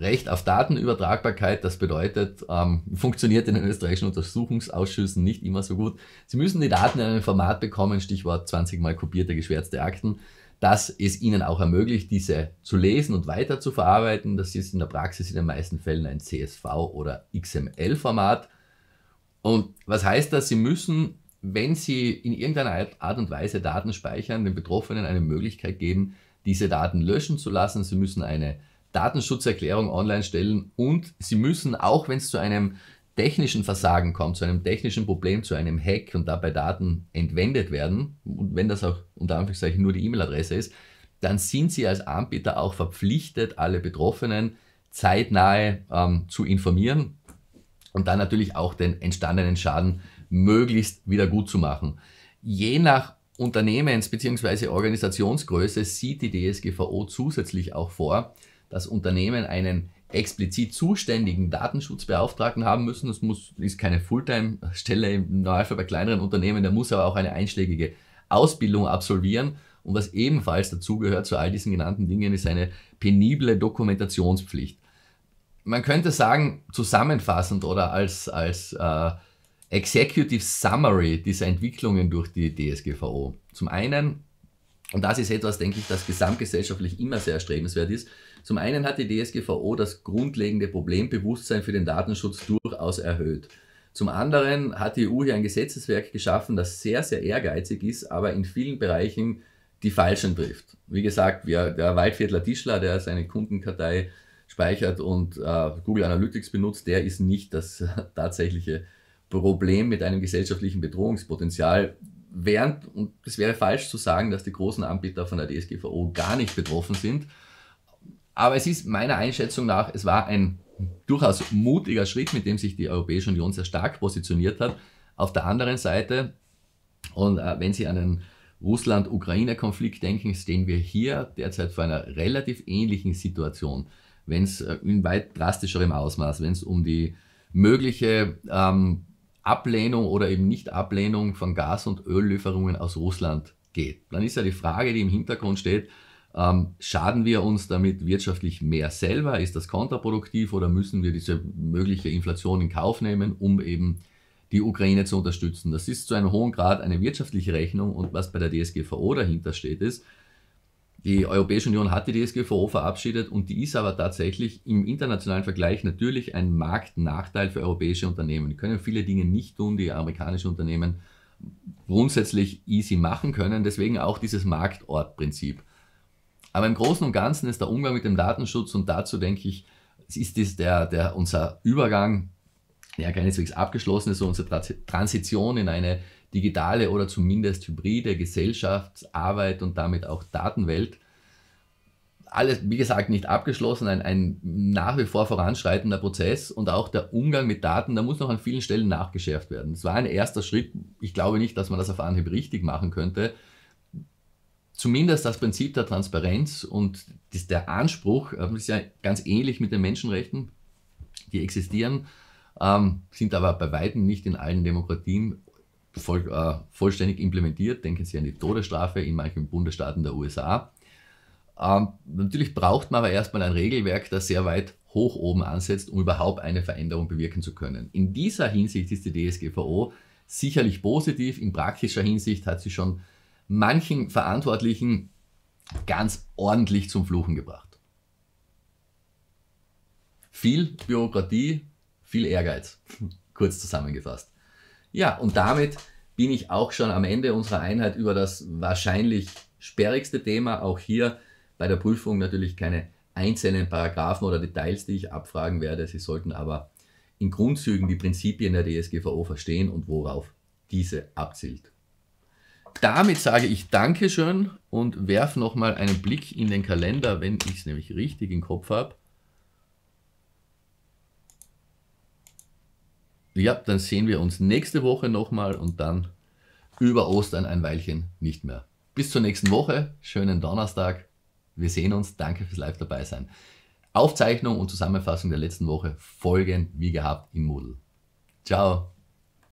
Recht auf Datenübertragbarkeit, das bedeutet, ähm, funktioniert in den österreichischen Untersuchungsausschüssen nicht immer so gut. Sie müssen die Daten in einem Format bekommen, Stichwort 20 mal kopierte, geschwärzte Akten, das es ihnen auch ermöglicht, diese zu lesen und weiter zu verarbeiten. Das ist in der Praxis in den meisten Fällen ein CSV oder XML-Format. Und was heißt das? Sie müssen, wenn Sie in irgendeiner Art und Weise Daten speichern, den Betroffenen eine Möglichkeit geben, diese Daten löschen zu lassen. Sie müssen eine Datenschutzerklärung online stellen und Sie müssen, auch wenn es zu einem technischen Versagen kommt, zu einem technischen Problem, zu einem Hack und dabei Daten entwendet werden, und wenn das auch unter Anführungszeichen nur die E-Mail-Adresse ist, dann sind Sie als Anbieter auch verpflichtet, alle Betroffenen zeitnahe ähm, zu informieren und dann natürlich auch den entstandenen Schaden möglichst wieder gut zu machen. Je nach Unternehmens- bzw. Organisationsgröße sieht die DSGVO zusätzlich auch vor, dass Unternehmen einen explizit zuständigen Datenschutzbeauftragten haben müssen. Das muss, ist keine Fulltime-Stelle im Normalfall bei kleineren Unternehmen, der muss aber auch eine einschlägige Ausbildung absolvieren. Und was ebenfalls dazugehört zu all diesen genannten Dingen, ist eine penible Dokumentationspflicht. Man könnte sagen, zusammenfassend oder als, als äh, Executive Summary dieser Entwicklungen durch die DSGVO. Zum einen, und das ist etwas, denke ich, das gesamtgesellschaftlich immer sehr erstrebenswert ist, zum einen hat die DSGVO das grundlegende Problembewusstsein für den Datenschutz durchaus erhöht. Zum anderen hat die EU hier ein Gesetzeswerk geschaffen, das sehr, sehr ehrgeizig ist, aber in vielen Bereichen die Falschen trifft. Wie gesagt, wir, der Waldviertler Tischler, der seine Kundenkartei speichert und äh, Google Analytics benutzt, der ist nicht das tatsächliche Problem mit einem gesellschaftlichen Bedrohungspotenzial. Während, und es wäre falsch zu sagen, dass die großen Anbieter von der DSGVO gar nicht betroffen sind, aber es ist meiner Einschätzung nach, es war ein durchaus mutiger Schritt, mit dem sich die Europäische Union sehr stark positioniert hat. Auf der anderen Seite, und äh, wenn Sie an den Russland-Ukraine-Konflikt denken, stehen wir hier derzeit vor einer relativ ähnlichen Situation, wenn es äh, in weit drastischerem Ausmaß, wenn es um die mögliche ähm, Ablehnung oder eben Nicht-Ablehnung von Gas- und Öllieferungen aus Russland geht. Dann ist ja die Frage, die im Hintergrund steht, ähm, schaden wir uns damit wirtschaftlich mehr selber? Ist das kontraproduktiv oder müssen wir diese mögliche Inflation in Kauf nehmen, um eben die Ukraine zu unterstützen? Das ist zu einem hohen Grad eine wirtschaftliche Rechnung und was bei der DSGVO dahinter steht, ist, die Europäische Union hat die DSGVO verabschiedet und die ist aber tatsächlich im internationalen Vergleich natürlich ein Marktnachteil für europäische Unternehmen. Die können viele Dinge nicht tun, die amerikanische Unternehmen grundsätzlich easy machen können. Deswegen auch dieses Marktortprinzip. Aber im Großen und Ganzen ist der Umgang mit dem Datenschutz und dazu denke ich, ist es der, der unser Übergang, der keineswegs abgeschlossen ist, unsere Transition in eine digitale oder zumindest hybride Gesellschaftsarbeit und damit auch Datenwelt. Alles, wie gesagt, nicht abgeschlossen, ein, ein nach wie vor voranschreitender Prozess und auch der Umgang mit Daten, da muss noch an vielen Stellen nachgeschärft werden. Es war ein erster Schritt. Ich glaube nicht, dass man das auf Anhieb richtig machen könnte, zumindest das Prinzip der Transparenz und der Anspruch, das ähm, ist ja ganz ähnlich mit den Menschenrechten, die existieren, ähm, sind aber bei weitem nicht in allen Demokratien voll, äh, vollständig implementiert. Denken Sie an die Todesstrafe in manchen Bundesstaaten der USA. Ähm, natürlich braucht man aber erstmal ein Regelwerk, das sehr weit hoch oben ansetzt, um überhaupt eine Veränderung bewirken zu können. In dieser Hinsicht ist die DSGVO sicherlich positiv. In praktischer Hinsicht hat sie schon manchen Verantwortlichen ganz ordentlich zum Fluchen gebracht. Viel Bürokratie, viel Ehrgeiz, kurz zusammengefasst. Ja, und damit bin ich auch schon am Ende unserer Einheit über das wahrscheinlich sperrigste Thema. Auch hier bei der Prüfung natürlich keine einzelnen Paragraphen oder Details, die ich abfragen werde. Sie sollten aber in Grundzügen die Prinzipien der DSGVO verstehen und worauf diese abzielt. Damit sage ich Dankeschön und werfe nochmal einen Blick in den Kalender, wenn ich es nämlich richtig im Kopf habe. Ja, dann sehen wir uns nächste Woche nochmal und dann über Ostern ein Weilchen nicht mehr. Bis zur nächsten Woche, schönen Donnerstag. Wir sehen uns. Danke fürs Live dabei sein. Aufzeichnung und Zusammenfassung der letzten Woche folgen wie gehabt im Moodle. Ciao.